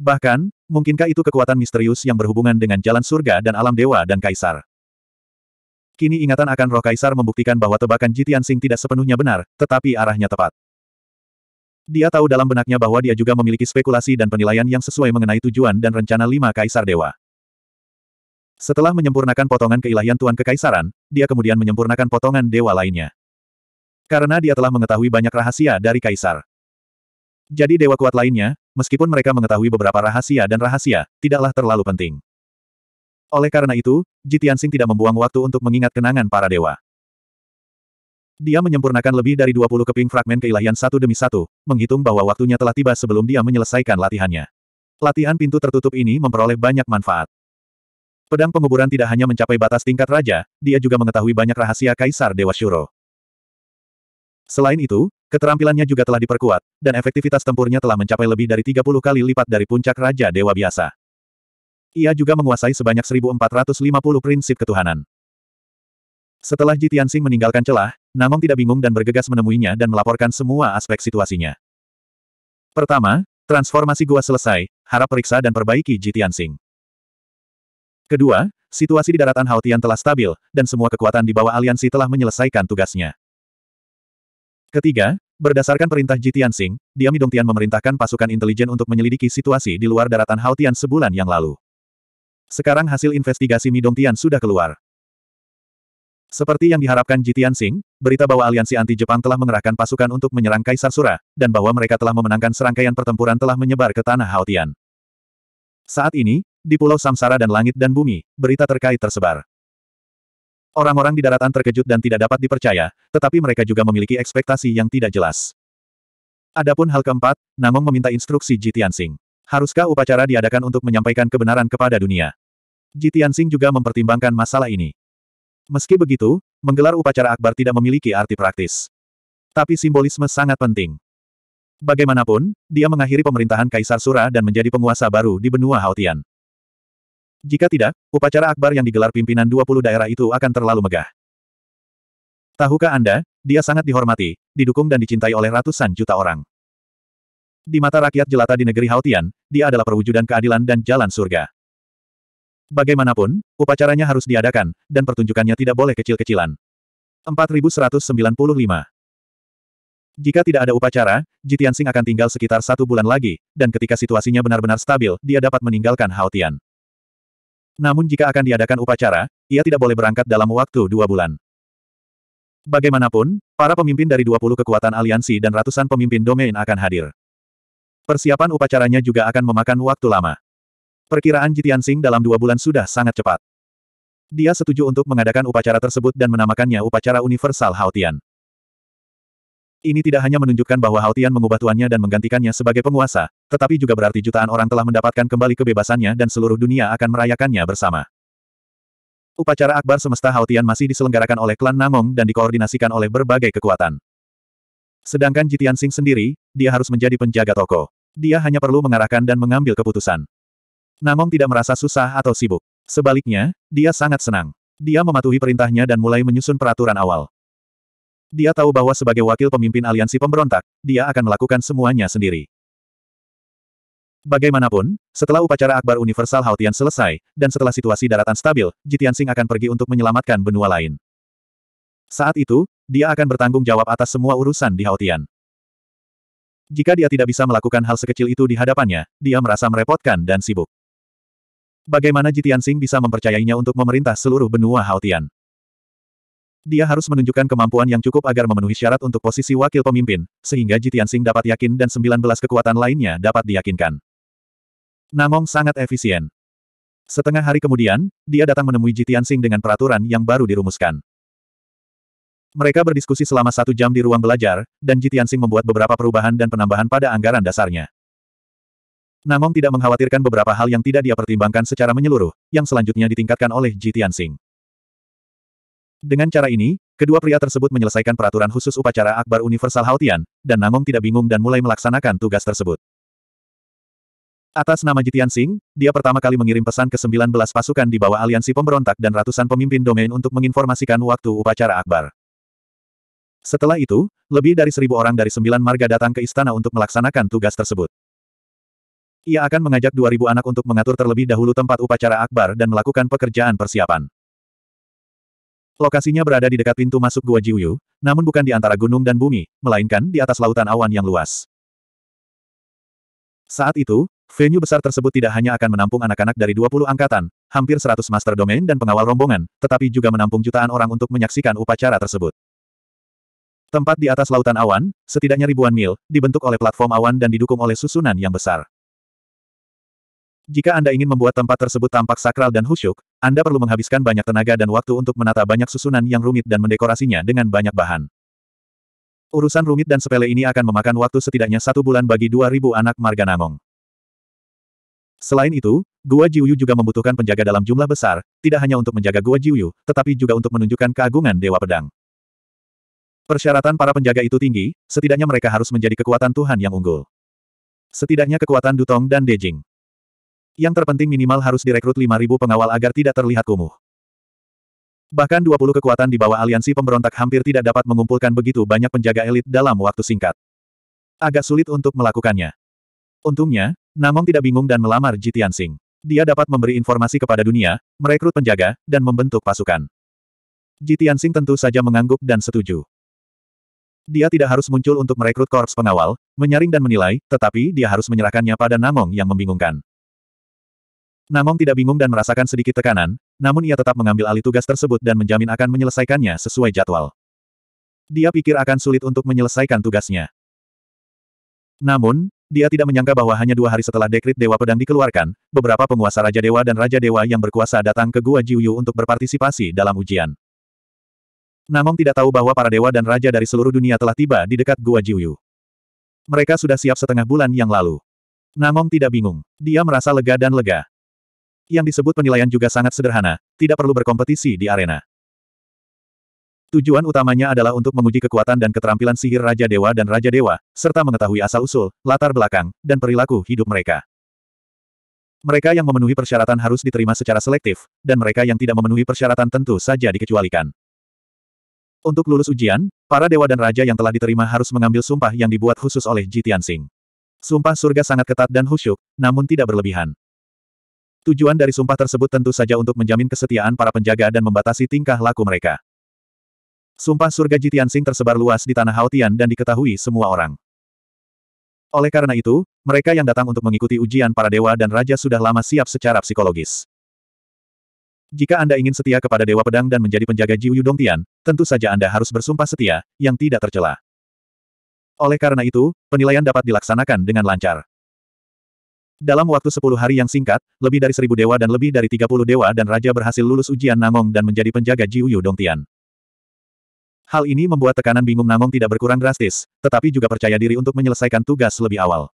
Bahkan, mungkinkah itu kekuatan misterius yang berhubungan dengan jalan surga dan alam dewa dan kaisar? Kini ingatan akan roh kaisar membuktikan bahwa tebakan Jitian Sing tidak sepenuhnya benar, tetapi arahnya tepat. Dia tahu dalam benaknya bahwa dia juga memiliki spekulasi dan penilaian yang sesuai mengenai tujuan dan rencana lima kaisar dewa. Setelah menyempurnakan potongan keilahian Tuan Kekaisaran, dia kemudian menyempurnakan potongan dewa lainnya. Karena dia telah mengetahui banyak rahasia dari Kaisar. Jadi dewa kuat lainnya, meskipun mereka mengetahui beberapa rahasia dan rahasia, tidaklah terlalu penting. Oleh karena itu, Jitiansing tidak membuang waktu untuk mengingat kenangan para dewa. Dia menyempurnakan lebih dari 20 keping fragmen keilahian satu demi satu, menghitung bahwa waktunya telah tiba sebelum dia menyelesaikan latihannya. Latihan pintu tertutup ini memperoleh banyak manfaat. Pedang penguburan tidak hanya mencapai batas tingkat raja, dia juga mengetahui banyak rahasia Kaisar Dewa Shuro. Selain itu, keterampilannya juga telah diperkuat, dan efektivitas tempurnya telah mencapai lebih dari 30 kali lipat dari puncak Raja Dewa biasa. Ia juga menguasai sebanyak 1450 prinsip ketuhanan. Setelah Ji Tianxing meninggalkan celah, Namong tidak bingung dan bergegas menemuinya dan melaporkan semua aspek situasinya. Pertama, transformasi gua selesai, harap periksa dan perbaiki Ji Tianxing. Kedua, situasi di daratan Haotian telah stabil, dan semua kekuatan di bawah aliansi telah menyelesaikan tugasnya. Ketiga, berdasarkan perintah Ji Tianxing, Diami Dongtian memerintahkan pasukan intelijen untuk menyelidiki situasi di luar daratan Haotian sebulan yang lalu. Sekarang hasil investigasi Mi Dongtian sudah keluar. Seperti yang diharapkan Jitian Tianxing, berita bahwa aliansi anti-Jepang telah mengerahkan pasukan untuk menyerang Kaisar Sura, dan bahwa mereka telah memenangkan serangkaian pertempuran telah menyebar ke tanah Haotian. Saat ini, di pulau samsara dan langit dan bumi, berita terkait tersebar. Orang-orang di daratan terkejut dan tidak dapat dipercaya, tetapi mereka juga memiliki ekspektasi yang tidak jelas. Adapun hal keempat, Namong meminta instruksi Ji Tianxing. Haruskah upacara diadakan untuk menyampaikan kebenaran kepada dunia? Ji Tianxing juga mempertimbangkan masalah ini. Meski begitu, menggelar upacara akbar tidak memiliki arti praktis. Tapi simbolisme sangat penting. Bagaimanapun, dia mengakhiri pemerintahan Kaisar Sura dan menjadi penguasa baru di benua Haotian. Jika tidak, upacara akbar yang digelar pimpinan 20 daerah itu akan terlalu megah. Tahukah Anda, dia sangat dihormati, didukung dan dicintai oleh ratusan juta orang. Di mata rakyat jelata di negeri Haotian, dia adalah perwujudan keadilan dan jalan surga. Bagaimanapun, upacaranya harus diadakan, dan pertunjukannya tidak boleh kecil-kecilan. 4195 Jika tidak ada upacara, Jitian Sing akan tinggal sekitar satu bulan lagi, dan ketika situasinya benar-benar stabil, dia dapat meninggalkan Haotian. Namun jika akan diadakan upacara, ia tidak boleh berangkat dalam waktu dua bulan. Bagaimanapun, para pemimpin dari 20 kekuatan aliansi dan ratusan pemimpin domain akan hadir. Persiapan upacaranya juga akan memakan waktu lama. Perkiraan Jitian Sing dalam dua bulan sudah sangat cepat. Dia setuju untuk mengadakan upacara tersebut dan menamakannya upacara universal Haotian. Ini tidak hanya menunjukkan bahwa Haotian mengubah tuannya dan menggantikannya sebagai penguasa, tetapi juga berarti jutaan orang telah mendapatkan kembali kebebasannya dan seluruh dunia akan merayakannya bersama. Upacara akbar semesta Haotian masih diselenggarakan oleh klan Namong dan dikoordinasikan oleh berbagai kekuatan. Sedangkan Jitian Sing sendiri, dia harus menjadi penjaga toko. Dia hanya perlu mengarahkan dan mengambil keputusan. Namong tidak merasa susah atau sibuk. Sebaliknya, dia sangat senang. Dia mematuhi perintahnya dan mulai menyusun peraturan awal. Dia tahu bahwa sebagai wakil pemimpin aliansi pemberontak, dia akan melakukan semuanya sendiri. Bagaimanapun, setelah upacara akbar Universal Haotian selesai, dan setelah situasi daratan stabil, Jitian Sing akan pergi untuk menyelamatkan benua lain. Saat itu, dia akan bertanggung jawab atas semua urusan di Haotian. Jika dia tidak bisa melakukan hal sekecil itu di hadapannya, dia merasa merepotkan dan sibuk. Bagaimana Jitian Sing bisa mempercayainya untuk memerintah seluruh benua Haotian? Dia harus menunjukkan kemampuan yang cukup agar memenuhi syarat untuk posisi wakil pemimpin, sehingga Jitianxing dapat yakin dan 19 kekuatan lainnya dapat diyakinkan. Namong sangat efisien. Setengah hari kemudian, dia datang menemui Jitianxing dengan peraturan yang baru dirumuskan. Mereka berdiskusi selama satu jam di ruang belajar, dan Jitianxing membuat beberapa perubahan dan penambahan pada anggaran dasarnya. Namong tidak mengkhawatirkan beberapa hal yang tidak dia pertimbangkan secara menyeluruh, yang selanjutnya ditingkatkan oleh Jitianxing. Dengan cara ini, kedua pria tersebut menyelesaikan peraturan khusus upacara akbar Universal Hautian, dan Nangong tidak bingung dan mulai melaksanakan tugas tersebut. Atas nama Jitian Singh, dia pertama kali mengirim pesan ke 19 pasukan di bawah aliansi pemberontak dan ratusan pemimpin domain untuk menginformasikan waktu upacara akbar. Setelah itu, lebih dari seribu orang dari sembilan marga datang ke istana untuk melaksanakan tugas tersebut. Ia akan mengajak 2.000 anak untuk mengatur terlebih dahulu tempat upacara akbar dan melakukan pekerjaan persiapan. Lokasinya berada di dekat pintu masuk Gua Jiuyu, namun bukan di antara gunung dan bumi, melainkan di atas lautan awan yang luas. Saat itu, venue besar tersebut tidak hanya akan menampung anak-anak dari 20 angkatan, hampir 100 master domain dan pengawal rombongan, tetapi juga menampung jutaan orang untuk menyaksikan upacara tersebut. Tempat di atas lautan awan, setidaknya ribuan mil, dibentuk oleh platform awan dan didukung oleh susunan yang besar. Jika Anda ingin membuat tempat tersebut tampak sakral dan khusyuk, Anda perlu menghabiskan banyak tenaga dan waktu untuk menata banyak susunan yang rumit dan mendekorasinya dengan banyak bahan. Urusan rumit dan sepele ini akan memakan waktu setidaknya satu bulan bagi 2.000 anak marga Nangong. Selain itu, Gua Jiuyu juga membutuhkan penjaga dalam jumlah besar, tidak hanya untuk menjaga Gua Jiuyu, tetapi juga untuk menunjukkan keagungan Dewa Pedang. Persyaratan para penjaga itu tinggi, setidaknya mereka harus menjadi kekuatan Tuhan yang unggul. Setidaknya kekuatan Dutong dan Dejing yang terpenting minimal harus direkrut 5.000 pengawal agar tidak terlihat kumuh. Bahkan 20 kekuatan di bawah aliansi pemberontak hampir tidak dapat mengumpulkan begitu banyak penjaga elit dalam waktu singkat. Agak sulit untuk melakukannya. Untungnya, Namong tidak bingung dan melamar Jitian Sing. Dia dapat memberi informasi kepada dunia, merekrut penjaga, dan membentuk pasukan. Jitian Sing tentu saja mengangguk dan setuju. Dia tidak harus muncul untuk merekrut korps pengawal, menyaring dan menilai, tetapi dia harus menyerahkannya pada Namong yang membingungkan. Namong tidak bingung dan merasakan sedikit tekanan, namun ia tetap mengambil alih tugas tersebut dan menjamin akan menyelesaikannya sesuai jadwal. Dia pikir akan sulit untuk menyelesaikan tugasnya. Namun, dia tidak menyangka bahwa hanya dua hari setelah dekrit Dewa Pedang dikeluarkan, beberapa penguasa Raja Dewa dan Raja Dewa yang berkuasa datang ke Gua Jiuyu untuk berpartisipasi dalam ujian. Namong tidak tahu bahwa para dewa dan raja dari seluruh dunia telah tiba di dekat Gua Jiuyu. Mereka sudah siap setengah bulan yang lalu. Namong tidak bingung. Dia merasa lega dan lega yang disebut penilaian juga sangat sederhana, tidak perlu berkompetisi di arena. Tujuan utamanya adalah untuk menguji kekuatan dan keterampilan sihir Raja Dewa dan Raja Dewa, serta mengetahui asal-usul, latar belakang, dan perilaku hidup mereka. Mereka yang memenuhi persyaratan harus diterima secara selektif, dan mereka yang tidak memenuhi persyaratan tentu saja dikecualikan. Untuk lulus ujian, para dewa dan raja yang telah diterima harus mengambil sumpah yang dibuat khusus oleh Jitian Singh. Sumpah surga sangat ketat dan khusyuk, namun tidak berlebihan. Tujuan dari sumpah tersebut tentu saja untuk menjamin kesetiaan para penjaga dan membatasi tingkah laku mereka. Sumpah surga Jitian Sing tersebar luas di tanah Haotian dan diketahui semua orang. Oleh karena itu, mereka yang datang untuk mengikuti ujian para dewa dan raja sudah lama siap secara psikologis. Jika Anda ingin setia kepada Dewa Pedang dan menjadi penjaga Jiu Tian, tentu saja Anda harus bersumpah setia, yang tidak tercela. Oleh karena itu, penilaian dapat dilaksanakan dengan lancar. Dalam waktu sepuluh hari yang singkat, lebih dari seribu dewa dan lebih dari tiga puluh dewa dan raja berhasil lulus ujian Namong dan menjadi penjaga Jiuyu Dongtian. Hal ini membuat tekanan bingung Namong tidak berkurang drastis, tetapi juga percaya diri untuk menyelesaikan tugas lebih awal.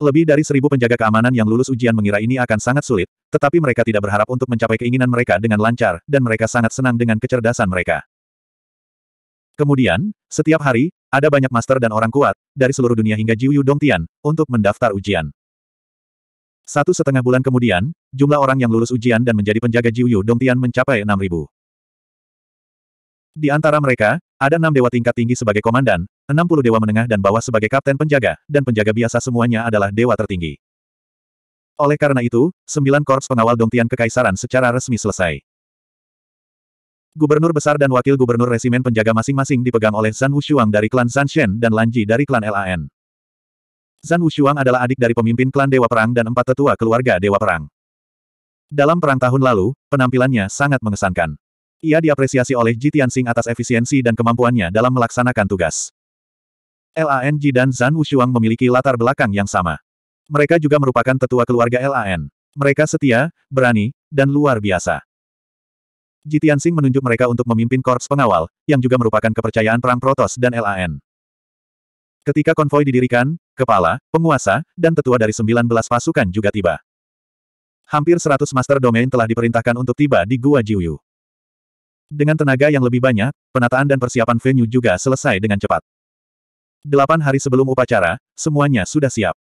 Lebih dari seribu penjaga keamanan yang lulus ujian mengira ini akan sangat sulit, tetapi mereka tidak berharap untuk mencapai keinginan mereka dengan lancar, dan mereka sangat senang dengan kecerdasan mereka. Kemudian, setiap hari, ada banyak master dan orang kuat, dari seluruh dunia hingga Jiuyu Dongtian, untuk mendaftar ujian. Satu setengah bulan kemudian, jumlah orang yang lulus ujian dan menjadi penjaga Jiuyu Dongtian mencapai 6.000. Di antara mereka, ada enam dewa tingkat tinggi sebagai komandan, 60 dewa menengah dan bawah sebagai kapten penjaga, dan penjaga biasa semuanya adalah dewa tertinggi. Oleh karena itu, sembilan korps pengawal Dongtian Kekaisaran secara resmi selesai. Gubernur besar dan wakil gubernur resimen penjaga masing-masing dipegang oleh Zan Wushuang dari klan Zan Shen dan Lan Ji dari klan LAN. Zan Wushuang adalah adik dari pemimpin klan Dewa Perang dan empat tetua keluarga Dewa Perang. Dalam perang tahun lalu, penampilannya sangat mengesankan. Ia diapresiasi oleh Ji Tianxing atas efisiensi dan kemampuannya dalam melaksanakan tugas. LAN Ji dan Zan Wushuang memiliki latar belakang yang sama. Mereka juga merupakan tetua keluarga LAN. Mereka setia, berani, dan luar biasa. Jitian Sing menunjuk mereka untuk memimpin korps pengawal, yang juga merupakan kepercayaan perang Protos dan LAN. Ketika konvoi didirikan, kepala, penguasa, dan tetua dari 19 pasukan juga tiba. Hampir 100 master domain telah diperintahkan untuk tiba di Gua Jiuyu. Dengan tenaga yang lebih banyak, penataan dan persiapan venue juga selesai dengan cepat. Delapan hari sebelum upacara, semuanya sudah siap.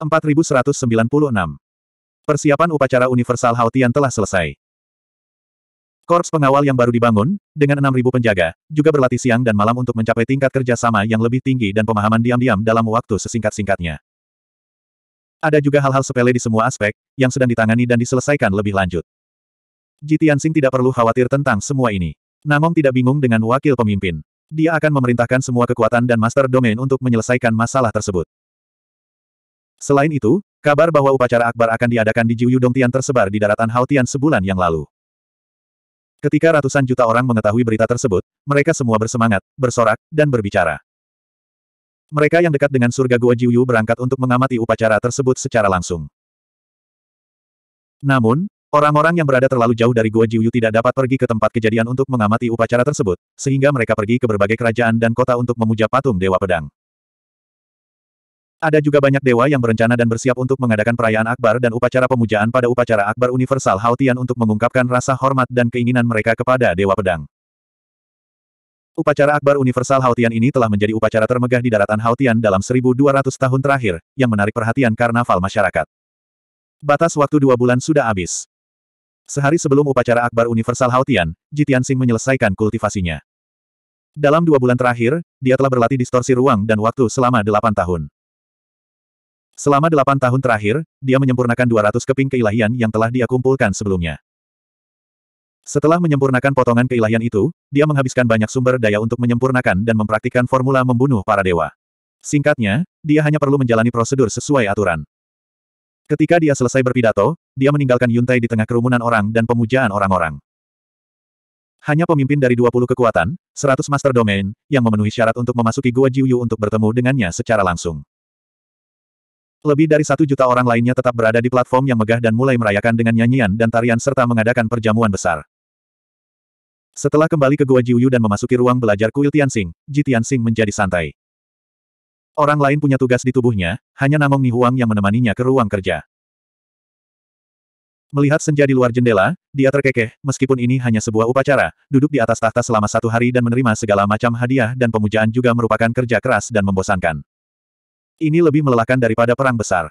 4196. Persiapan upacara Universal Hautian telah selesai. Korps pengawal yang baru dibangun, dengan 6.000 penjaga, juga berlatih siang dan malam untuk mencapai tingkat kerjasama yang lebih tinggi dan pemahaman diam-diam dalam waktu sesingkat-singkatnya. Ada juga hal-hal sepele di semua aspek, yang sedang ditangani dan diselesaikan lebih lanjut. Ji Tianxing tidak perlu khawatir tentang semua ini. namun tidak bingung dengan wakil pemimpin. Dia akan memerintahkan semua kekuatan dan master domain untuk menyelesaikan masalah tersebut. Selain itu, kabar bahwa upacara akbar akan diadakan di Jiuyudong Tian tersebar di daratan Haotian sebulan yang lalu. Ketika ratusan juta orang mengetahui berita tersebut, mereka semua bersemangat, bersorak, dan berbicara. Mereka yang dekat dengan surga Gua Jiuyu berangkat untuk mengamati upacara tersebut secara langsung. Namun, orang-orang yang berada terlalu jauh dari Gua Jiuyu tidak dapat pergi ke tempat kejadian untuk mengamati upacara tersebut, sehingga mereka pergi ke berbagai kerajaan dan kota untuk memuja patung Dewa Pedang. Ada juga banyak dewa yang berencana dan bersiap untuk mengadakan perayaan akbar dan upacara pemujaan pada upacara akbar universal Haotian untuk mengungkapkan rasa hormat dan keinginan mereka kepada Dewa Pedang. Upacara akbar universal Haotian ini telah menjadi upacara termegah di daratan Haotian dalam 1200 tahun terakhir, yang menarik perhatian karnaval masyarakat. Batas waktu dua bulan sudah habis. Sehari sebelum upacara akbar universal Haotian, Sing menyelesaikan kultivasinya. Dalam dua bulan terakhir, dia telah berlatih distorsi ruang dan waktu selama delapan tahun. Selama delapan tahun terakhir, dia menyempurnakan 200 keping keilahian yang telah dia kumpulkan sebelumnya. Setelah menyempurnakan potongan keilahian itu, dia menghabiskan banyak sumber daya untuk menyempurnakan dan mempraktikkan formula membunuh para dewa. Singkatnya, dia hanya perlu menjalani prosedur sesuai aturan. Ketika dia selesai berpidato, dia meninggalkan Yuntai di tengah kerumunan orang dan pemujaan orang-orang. Hanya pemimpin dari 20 kekuatan, 100 master domain, yang memenuhi syarat untuk memasuki Gua Jiuyu untuk bertemu dengannya secara langsung. Lebih dari satu juta orang lainnya tetap berada di platform yang megah dan mulai merayakan dengan nyanyian dan tarian serta mengadakan perjamuan besar. Setelah kembali ke Gua Jiuyu dan memasuki ruang belajar kuil Tianxing, Ji Tianxing menjadi santai. Orang lain punya tugas di tubuhnya, hanya Namong Nihuang yang menemaninya ke ruang kerja. Melihat senja di luar jendela, dia terkekeh, meskipun ini hanya sebuah upacara, duduk di atas tahta selama satu hari dan menerima segala macam hadiah dan pemujaan juga merupakan kerja keras dan membosankan. Ini lebih melelahkan daripada perang besar.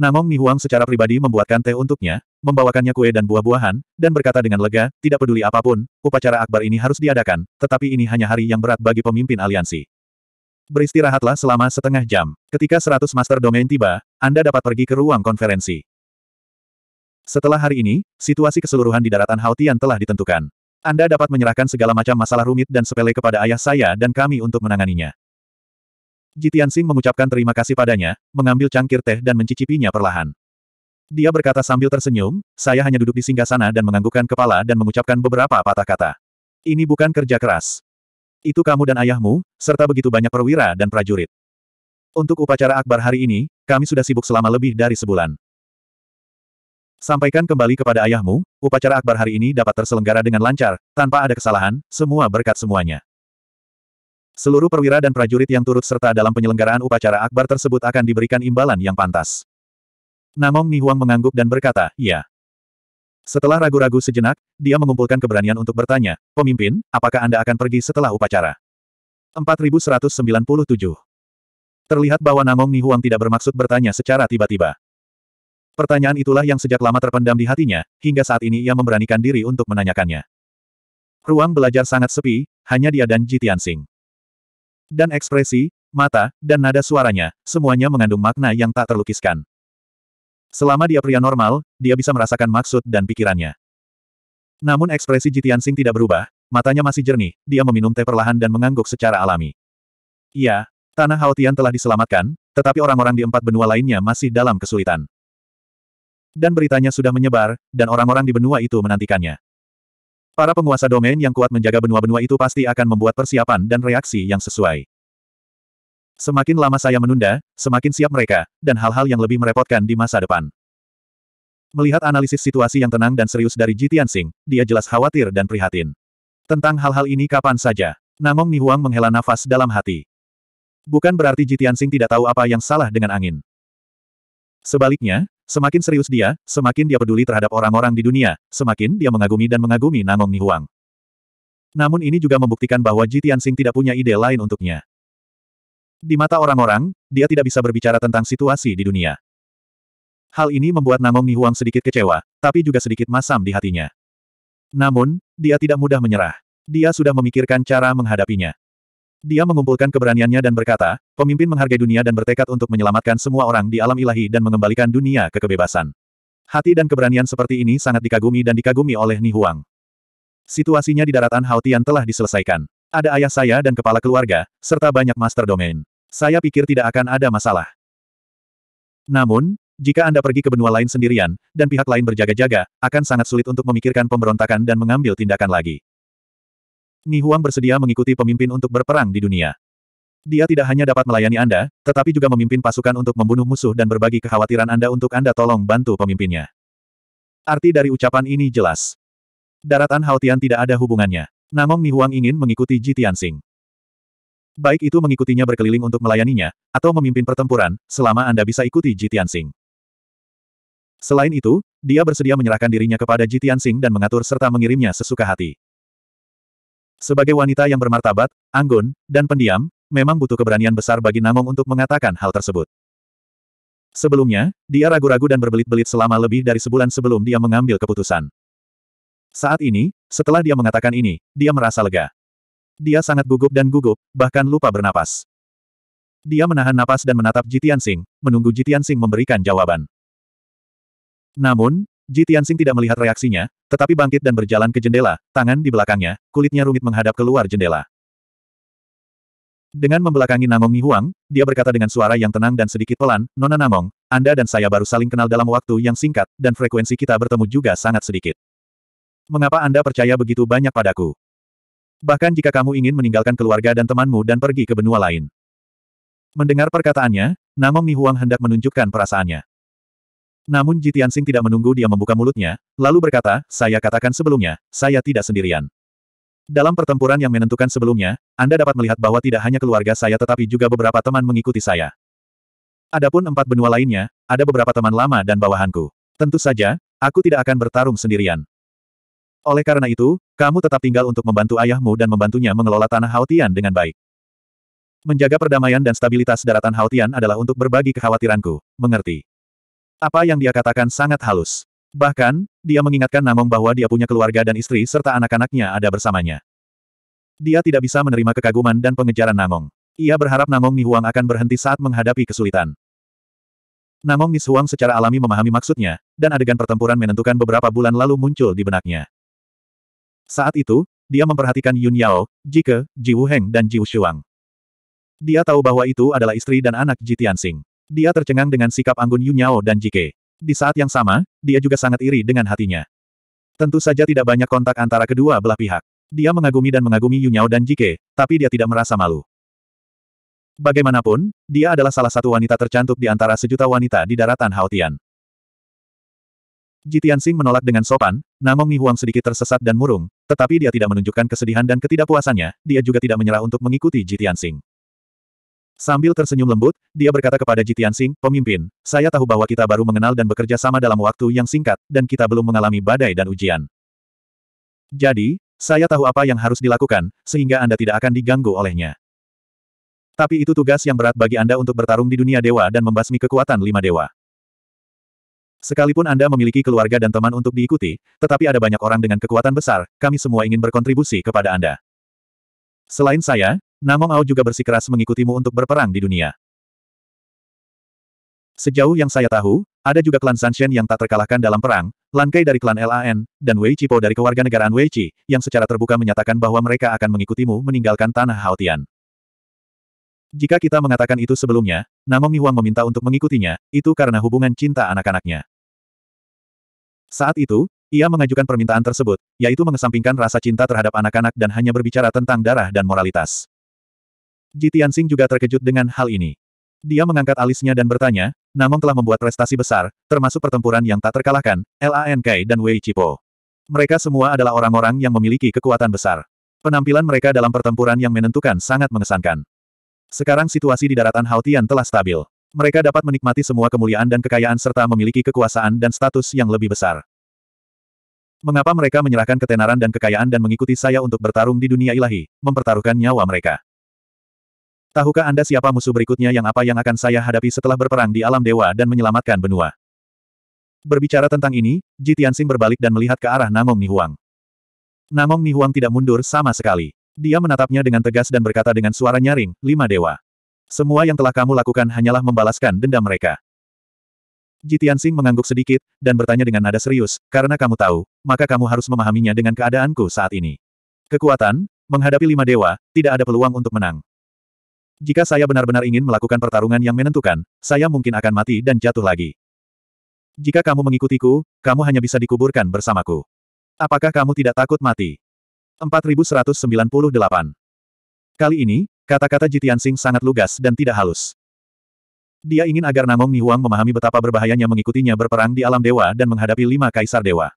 Namong Nihuang secara pribadi membuatkan teh untuknya, membawakannya kue dan buah-buahan, dan berkata dengan lega, tidak peduli apapun, upacara akbar ini harus diadakan, tetapi ini hanya hari yang berat bagi pemimpin aliansi. Beristirahatlah selama setengah jam. Ketika 100 master domain tiba, Anda dapat pergi ke ruang konferensi. Setelah hari ini, situasi keseluruhan di daratan Haotian telah ditentukan. Anda dapat menyerahkan segala macam masalah rumit dan sepele kepada ayah saya dan kami untuk menanganinya. Jitian Sing mengucapkan terima kasih padanya, mengambil cangkir teh dan mencicipinya perlahan. Dia berkata sambil tersenyum, saya hanya duduk di singgah sana dan menganggukkan kepala dan mengucapkan beberapa patah kata. Ini bukan kerja keras. Itu kamu dan ayahmu, serta begitu banyak perwira dan prajurit. Untuk upacara akbar hari ini, kami sudah sibuk selama lebih dari sebulan. Sampaikan kembali kepada ayahmu, upacara akbar hari ini dapat terselenggara dengan lancar, tanpa ada kesalahan, semua berkat semuanya. Seluruh perwira dan prajurit yang turut serta dalam penyelenggaraan upacara akbar tersebut akan diberikan imbalan yang pantas. Namong Nihuang mengangguk dan berkata, "Ya." Setelah ragu-ragu sejenak, dia mengumpulkan keberanian untuk bertanya, Pemimpin, apakah Anda akan pergi setelah upacara? 4197 Terlihat bahwa Namong Nihuang tidak bermaksud bertanya secara tiba-tiba. Pertanyaan itulah yang sejak lama terpendam di hatinya, hingga saat ini ia memberanikan diri untuk menanyakannya. Ruang belajar sangat sepi, hanya dia dan Jitian Sing. Dan ekspresi, mata, dan nada suaranya, semuanya mengandung makna yang tak terlukiskan. Selama dia pria normal, dia bisa merasakan maksud dan pikirannya. Namun ekspresi Jitian Sing tidak berubah, matanya masih jernih, dia meminum teh perlahan dan mengangguk secara alami. Ya, tanah Haotian telah diselamatkan, tetapi orang-orang di empat benua lainnya masih dalam kesulitan. Dan beritanya sudah menyebar, dan orang-orang di benua itu menantikannya. Para penguasa domain yang kuat menjaga benua-benua itu pasti akan membuat persiapan dan reaksi yang sesuai. Semakin lama saya menunda, semakin siap mereka, dan hal-hal yang lebih merepotkan di masa depan. Melihat analisis situasi yang tenang dan serius dari Jitian Singh, dia jelas khawatir dan prihatin. Tentang hal-hal ini kapan saja, Namong Nihuang menghela nafas dalam hati. Bukan berarti Jitian Singh tidak tahu apa yang salah dengan angin. Sebaliknya, semakin serius dia, semakin dia peduli terhadap orang-orang di dunia, semakin dia mengagumi dan mengagumi Nangong Nihuang. Namun ini juga membuktikan bahwa Ji Tianxing tidak punya ide lain untuknya. Di mata orang-orang, dia tidak bisa berbicara tentang situasi di dunia. Hal ini membuat Nangong Nihuang sedikit kecewa, tapi juga sedikit masam di hatinya. Namun, dia tidak mudah menyerah. Dia sudah memikirkan cara menghadapinya. Dia mengumpulkan keberaniannya dan berkata, pemimpin menghargai dunia dan bertekad untuk menyelamatkan semua orang di alam ilahi dan mengembalikan dunia ke kebebasan. Hati dan keberanian seperti ini sangat dikagumi dan dikagumi oleh Ni Huang. Situasinya di daratan Haotian telah diselesaikan. Ada ayah saya dan kepala keluarga, serta banyak master domain. Saya pikir tidak akan ada masalah. Namun, jika Anda pergi ke benua lain sendirian, dan pihak lain berjaga-jaga, akan sangat sulit untuk memikirkan pemberontakan dan mengambil tindakan lagi. Nihuang bersedia mengikuti pemimpin untuk berperang di dunia. Dia tidak hanya dapat melayani Anda, tetapi juga memimpin pasukan untuk membunuh musuh dan berbagi kekhawatiran Anda untuk Anda tolong bantu pemimpinnya. Arti dari ucapan ini jelas. Daratan Haotian tidak ada hubungannya. Namong Nihuang ingin mengikuti Ji Tianxing. Baik itu mengikutinya berkeliling untuk melayaninya, atau memimpin pertempuran, selama Anda bisa ikuti Ji Tianxing. Selain itu, dia bersedia menyerahkan dirinya kepada Ji Tianxing dan mengatur serta mengirimnya sesuka hati. Sebagai wanita yang bermartabat, anggun, dan pendiam, memang butuh keberanian besar bagi Namong untuk mengatakan hal tersebut. Sebelumnya, dia ragu-ragu dan berbelit-belit selama lebih dari sebulan sebelum dia mengambil keputusan. Saat ini, setelah dia mengatakan ini, dia merasa lega. Dia sangat gugup dan gugup, bahkan lupa bernapas. Dia menahan napas dan menatap Jitian Singh, menunggu Jitian Singh memberikan jawaban. Namun, Ji Tianxing tidak melihat reaksinya, tetapi bangkit dan berjalan ke jendela, tangan di belakangnya, kulitnya rumit menghadap keluar jendela. Dengan membelakangi Namong Nihuang, dia berkata dengan suara yang tenang dan sedikit pelan, Nona Namong, Anda dan saya baru saling kenal dalam waktu yang singkat, dan frekuensi kita bertemu juga sangat sedikit. Mengapa Anda percaya begitu banyak padaku? Bahkan jika kamu ingin meninggalkan keluarga dan temanmu dan pergi ke benua lain. Mendengar perkataannya, Namong Nihuang hendak menunjukkan perasaannya. Namun Jitian Sing tidak menunggu dia membuka mulutnya, lalu berkata, saya katakan sebelumnya, saya tidak sendirian. Dalam pertempuran yang menentukan sebelumnya, Anda dapat melihat bahwa tidak hanya keluarga saya tetapi juga beberapa teman mengikuti saya. Adapun empat benua lainnya, ada beberapa teman lama dan bawahanku. Tentu saja, aku tidak akan bertarung sendirian. Oleh karena itu, kamu tetap tinggal untuk membantu ayahmu dan membantunya mengelola tanah Haotian dengan baik. Menjaga perdamaian dan stabilitas daratan Haotian adalah untuk berbagi kekhawatiranku, mengerti? Apa yang dia katakan sangat halus. Bahkan, dia mengingatkan Namong bahwa dia punya keluarga dan istri serta anak-anaknya ada bersamanya. Dia tidak bisa menerima kekaguman dan pengejaran Namong. Ia berharap Namong Nihuang akan berhenti saat menghadapi kesulitan. Namong Nihuang secara alami memahami maksudnya, dan adegan pertempuran menentukan beberapa bulan lalu muncul di benaknya. Saat itu, dia memperhatikan Yun Yao, Jike, Ji Wuheng dan Ji Wushuang. Dia tahu bahwa itu adalah istri dan anak Ji Tianxing. Dia tercengang dengan sikap anggun Yu Nyao dan Jike. Di saat yang sama, dia juga sangat iri dengan hatinya. Tentu saja tidak banyak kontak antara kedua belah pihak. Dia mengagumi dan mengagumi Yu Nyao dan Jike, tapi dia tidak merasa malu. Bagaimanapun, dia adalah salah satu wanita tercantik di antara sejuta wanita di daratan Haotian. Jitian Sing menolak dengan sopan, namun Mi Huang sedikit tersesat dan murung, tetapi dia tidak menunjukkan kesedihan dan ketidakpuasannya, dia juga tidak menyerah untuk mengikuti Jitian Sing. Sambil tersenyum lembut, dia berkata kepada Jitian Sing, pemimpin, saya tahu bahwa kita baru mengenal dan bekerja sama dalam waktu yang singkat, dan kita belum mengalami badai dan ujian. Jadi, saya tahu apa yang harus dilakukan, sehingga Anda tidak akan diganggu olehnya. Tapi itu tugas yang berat bagi Anda untuk bertarung di dunia dewa dan membasmi kekuatan lima dewa. Sekalipun Anda memiliki keluarga dan teman untuk diikuti, tetapi ada banyak orang dengan kekuatan besar, kami semua ingin berkontribusi kepada Anda. Selain saya, Namong Ao juga bersikeras mengikutimu untuk berperang di dunia. Sejauh yang saya tahu, ada juga klan Sanshen yang tak terkalahkan dalam perang, Lankai dari klan LAN, dan Wei Cipo dari kewarganegaraan Wei Chi, yang secara terbuka menyatakan bahwa mereka akan mengikutimu meninggalkan tanah Haotian. Jika kita mengatakan itu sebelumnya, Namong Nihuang meminta untuk mengikutinya, itu karena hubungan cinta anak-anaknya. Saat itu, ia mengajukan permintaan tersebut, yaitu mengesampingkan rasa cinta terhadap anak-anak dan hanya berbicara tentang darah dan moralitas. Ji Tianxing juga terkejut dengan hal ini. Dia mengangkat alisnya dan bertanya, Namun telah membuat prestasi besar, termasuk pertempuran yang tak terkalahkan, LANK dan Wei Chipo. Mereka semua adalah orang-orang yang memiliki kekuatan besar. Penampilan mereka dalam pertempuran yang menentukan sangat mengesankan. Sekarang situasi di daratan Haotian telah stabil. Mereka dapat menikmati semua kemuliaan dan kekayaan serta memiliki kekuasaan dan status yang lebih besar. Mengapa mereka menyerahkan ketenaran dan kekayaan dan mengikuti saya untuk bertarung di dunia ilahi, mempertaruhkan nyawa mereka? Tahukah Anda siapa musuh berikutnya yang apa yang akan saya hadapi setelah berperang di alam dewa dan menyelamatkan benua? Berbicara tentang ini, Ji Tianxing berbalik dan melihat ke arah Namong Nihuang. Namong Nihuang tidak mundur sama sekali. Dia menatapnya dengan tegas dan berkata dengan suara nyaring, lima dewa. Semua yang telah kamu lakukan hanyalah membalaskan dendam mereka. Ji Tianxing mengangguk sedikit, dan bertanya dengan nada serius, karena kamu tahu, maka kamu harus memahaminya dengan keadaanku saat ini. Kekuatan, menghadapi lima dewa, tidak ada peluang untuk menang. Jika saya benar-benar ingin melakukan pertarungan yang menentukan, saya mungkin akan mati dan jatuh lagi. Jika kamu mengikutiku, kamu hanya bisa dikuburkan bersamaku. Apakah kamu tidak takut mati? 4198. Kali ini, kata-kata Jitian Sing sangat lugas dan tidak halus. Dia ingin agar Namong Nihuang memahami betapa berbahayanya mengikutinya berperang di alam dewa dan menghadapi lima kaisar dewa.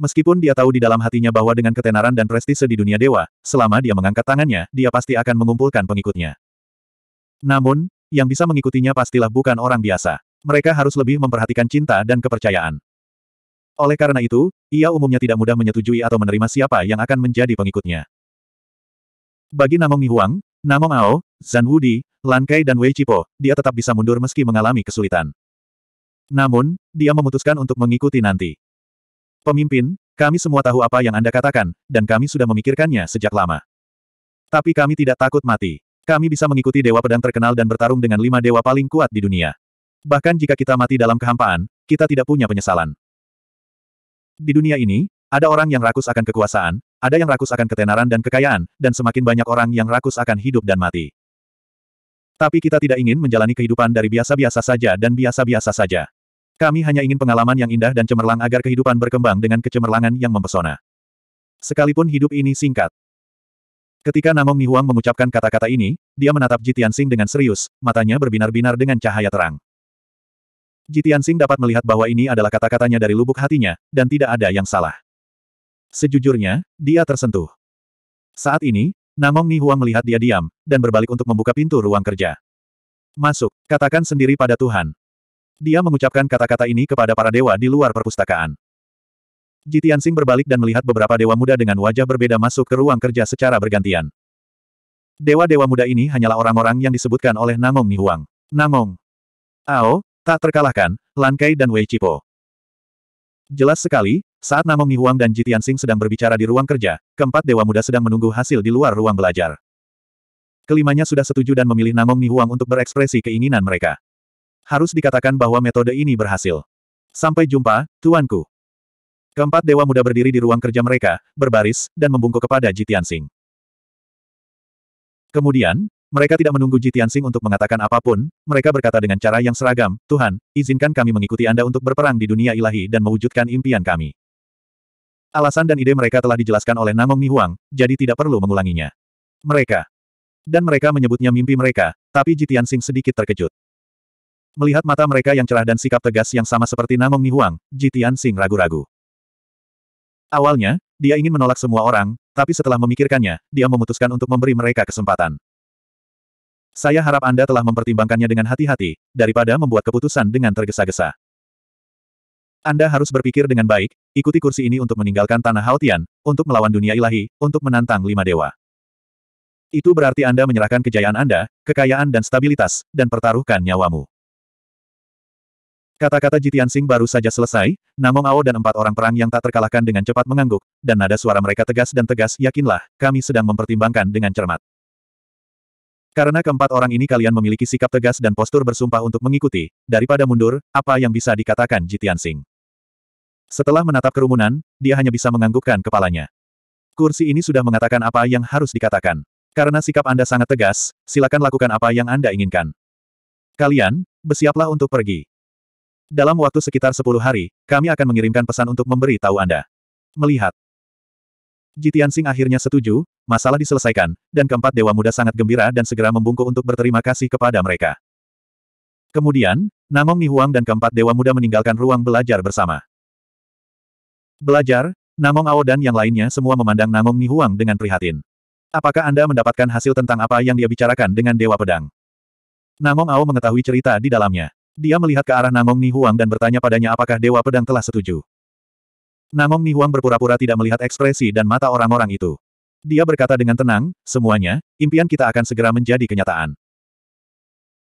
Meskipun dia tahu di dalam hatinya bahwa dengan ketenaran dan prestise di dunia dewa, selama dia mengangkat tangannya, dia pasti akan mengumpulkan pengikutnya. Namun, yang bisa mengikutinya pastilah bukan orang biasa. Mereka harus lebih memperhatikan cinta dan kepercayaan. Oleh karena itu, ia umumnya tidak mudah menyetujui atau menerima siapa yang akan menjadi pengikutnya. Bagi Namong Nihuang, Namong Ao, Zan Wudi, Lan Kai dan Wei Chipo, dia tetap bisa mundur meski mengalami kesulitan. Namun, dia memutuskan untuk mengikuti nanti. Pemimpin, kami semua tahu apa yang Anda katakan, dan kami sudah memikirkannya sejak lama. Tapi kami tidak takut mati. Kami bisa mengikuti Dewa Pedang terkenal dan bertarung dengan lima dewa paling kuat di dunia. Bahkan jika kita mati dalam kehampaan, kita tidak punya penyesalan. Di dunia ini, ada orang yang rakus akan kekuasaan, ada yang rakus akan ketenaran dan kekayaan, dan semakin banyak orang yang rakus akan hidup dan mati. Tapi kita tidak ingin menjalani kehidupan dari biasa-biasa saja dan biasa-biasa saja. Kami hanya ingin pengalaman yang indah dan cemerlang agar kehidupan berkembang dengan kecemerlangan yang mempesona. Sekalipun hidup ini singkat. Ketika Namong Nihuang mengucapkan kata-kata ini, dia menatap Jitian Sing dengan serius, matanya berbinar-binar dengan cahaya terang. Jitian Sing dapat melihat bahwa ini adalah kata-katanya dari lubuk hatinya, dan tidak ada yang salah. Sejujurnya, dia tersentuh. Saat ini, Namong Nihuang melihat dia diam, dan berbalik untuk membuka pintu ruang kerja. Masuk, katakan sendiri pada Tuhan. Dia mengucapkan kata-kata ini kepada para dewa di luar perpustakaan. Jitiansing berbalik dan melihat beberapa dewa muda dengan wajah berbeda masuk ke ruang kerja secara bergantian. Dewa-dewa muda ini hanyalah orang-orang yang disebutkan oleh Nangong Huang. Namong, Ao, tak terkalahkan, Langkai dan Wei Chipo. Jelas sekali, saat Nangong Huang dan Jitiansing sedang berbicara di ruang kerja, keempat dewa muda sedang menunggu hasil di luar ruang belajar. Kelimanya sudah setuju dan memilih Nangong Huang untuk berekspresi keinginan mereka harus dikatakan bahwa metode ini berhasil. Sampai jumpa, tuanku. Keempat dewa muda berdiri di ruang kerja mereka, berbaris, dan membungkuk kepada Jitian Tianxing. Kemudian, mereka tidak menunggu Jitian Tianxing untuk mengatakan apapun, mereka berkata dengan cara yang seragam, Tuhan, izinkan kami mengikuti Anda untuk berperang di dunia ilahi dan mewujudkan impian kami. Alasan dan ide mereka telah dijelaskan oleh Namong Nihuang, jadi tidak perlu mengulanginya. Mereka. Dan mereka menyebutnya mimpi mereka, tapi Jitian Tianxing sedikit terkejut. Melihat mata mereka yang cerah dan sikap tegas yang sama seperti Namong Nihuang, Jitian Sing ragu-ragu. Awalnya, dia ingin menolak semua orang, tapi setelah memikirkannya, dia memutuskan untuk memberi mereka kesempatan. Saya harap Anda telah mempertimbangkannya dengan hati-hati, daripada membuat keputusan dengan tergesa-gesa. Anda harus berpikir dengan baik, ikuti kursi ini untuk meninggalkan tanah Haotian, untuk melawan dunia ilahi, untuk menantang lima dewa. Itu berarti Anda menyerahkan kejayaan Anda, kekayaan dan stabilitas, dan pertaruhkan nyawamu. Kata-kata Jitian Sing baru saja selesai, Namong Ao dan empat orang perang yang tak terkalahkan dengan cepat mengangguk, dan nada suara mereka tegas dan tegas yakinlah, kami sedang mempertimbangkan dengan cermat. Karena keempat orang ini kalian memiliki sikap tegas dan postur bersumpah untuk mengikuti, daripada mundur, apa yang bisa dikatakan Jitian Sing. Setelah menatap kerumunan, dia hanya bisa menganggukkan kepalanya. Kursi ini sudah mengatakan apa yang harus dikatakan. Karena sikap Anda sangat tegas, silakan lakukan apa yang Anda inginkan. Kalian, bersiaplah untuk pergi. Dalam waktu sekitar 10 hari, kami akan mengirimkan pesan untuk memberi tahu Anda. Melihat. Jitian Sing akhirnya setuju, masalah diselesaikan, dan keempat dewa muda sangat gembira dan segera membungkuk untuk berterima kasih kepada mereka. Kemudian, Namong Nihuang dan keempat dewa muda meninggalkan ruang belajar bersama. Belajar, Namong Ao dan yang lainnya semua memandang Namong Nihuang dengan prihatin. Apakah Anda mendapatkan hasil tentang apa yang dia bicarakan dengan Dewa Pedang? Namong Ao mengetahui cerita di dalamnya. Dia melihat ke arah Namong Nihuang dan bertanya padanya apakah Dewa Pedang telah setuju. Namong Nihuang berpura-pura tidak melihat ekspresi dan mata orang-orang itu. Dia berkata dengan tenang, semuanya, impian kita akan segera menjadi kenyataan.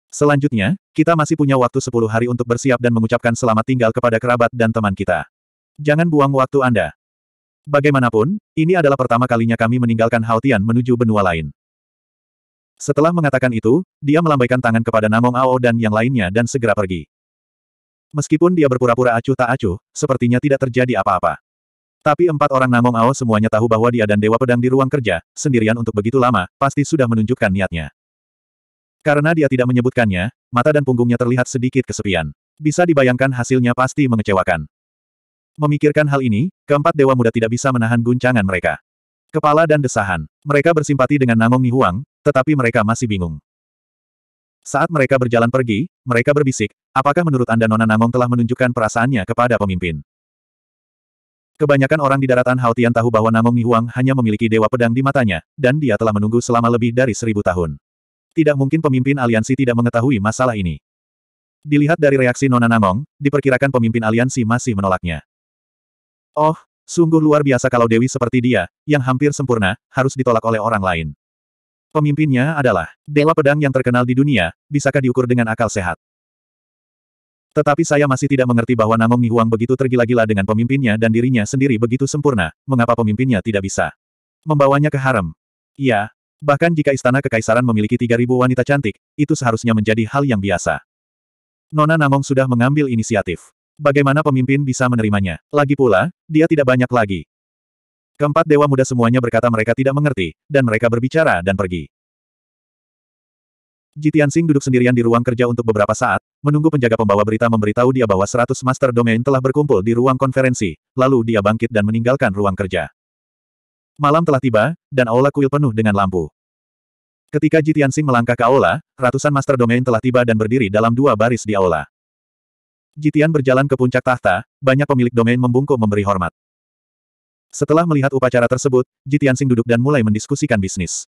Selanjutnya, kita masih punya waktu 10 hari untuk bersiap dan mengucapkan selamat tinggal kepada kerabat dan teman kita. Jangan buang waktu Anda. Bagaimanapun, ini adalah pertama kalinya kami meninggalkan Haotian menuju benua lain. Setelah mengatakan itu, dia melambaikan tangan kepada Namong Ao dan yang lainnya dan segera pergi. Meskipun dia berpura-pura acuh tak acuh, sepertinya tidak terjadi apa-apa. Tapi empat orang Namong Ao semuanya tahu bahwa dia dan Dewa Pedang di ruang kerja, sendirian untuk begitu lama, pasti sudah menunjukkan niatnya. Karena dia tidak menyebutkannya, mata dan punggungnya terlihat sedikit kesepian. Bisa dibayangkan hasilnya pasti mengecewakan. Memikirkan hal ini, keempat Dewa Muda tidak bisa menahan guncangan mereka. Kepala dan desahan. Mereka bersimpati dengan Namong Huang, tetapi mereka masih bingung. Saat mereka berjalan pergi, mereka berbisik, apakah menurut Anda Nona Namong telah menunjukkan perasaannya kepada pemimpin? Kebanyakan orang di daratan Haotian tahu bahwa Namong Huang hanya memiliki dewa pedang di matanya, dan dia telah menunggu selama lebih dari seribu tahun. Tidak mungkin pemimpin aliansi tidak mengetahui masalah ini. Dilihat dari reaksi Nona Namong, diperkirakan pemimpin aliansi masih menolaknya. Oh, Sungguh luar biasa kalau Dewi seperti dia, yang hampir sempurna, harus ditolak oleh orang lain. Pemimpinnya adalah Dewa Pedang yang terkenal di dunia, bisakah diukur dengan akal sehat? Tetapi saya masih tidak mengerti bahwa Namong Huang begitu tergila-gila dengan pemimpinnya dan dirinya sendiri begitu sempurna, mengapa pemimpinnya tidak bisa membawanya ke harem. Ya, bahkan jika istana kekaisaran memiliki 3.000 wanita cantik, itu seharusnya menjadi hal yang biasa. Nona Namong sudah mengambil inisiatif. Bagaimana pemimpin bisa menerimanya? Lagi pula, dia tidak banyak lagi. Keempat dewa muda semuanya berkata mereka tidak mengerti, dan mereka berbicara dan pergi. Jitian Singh duduk sendirian di ruang kerja untuk beberapa saat, menunggu penjaga pembawa berita memberitahu dia bahwa 100 master domain telah berkumpul di ruang konferensi, lalu dia bangkit dan meninggalkan ruang kerja. Malam telah tiba, dan aula kuil penuh dengan lampu. Ketika Jitian Singh melangkah ke aula, ratusan master domain telah tiba dan berdiri dalam dua baris di aula. Jitian berjalan ke puncak tahta, banyak pemilik domain membungkuk memberi hormat. Setelah melihat upacara tersebut, Jitian Sing duduk dan mulai mendiskusikan bisnis.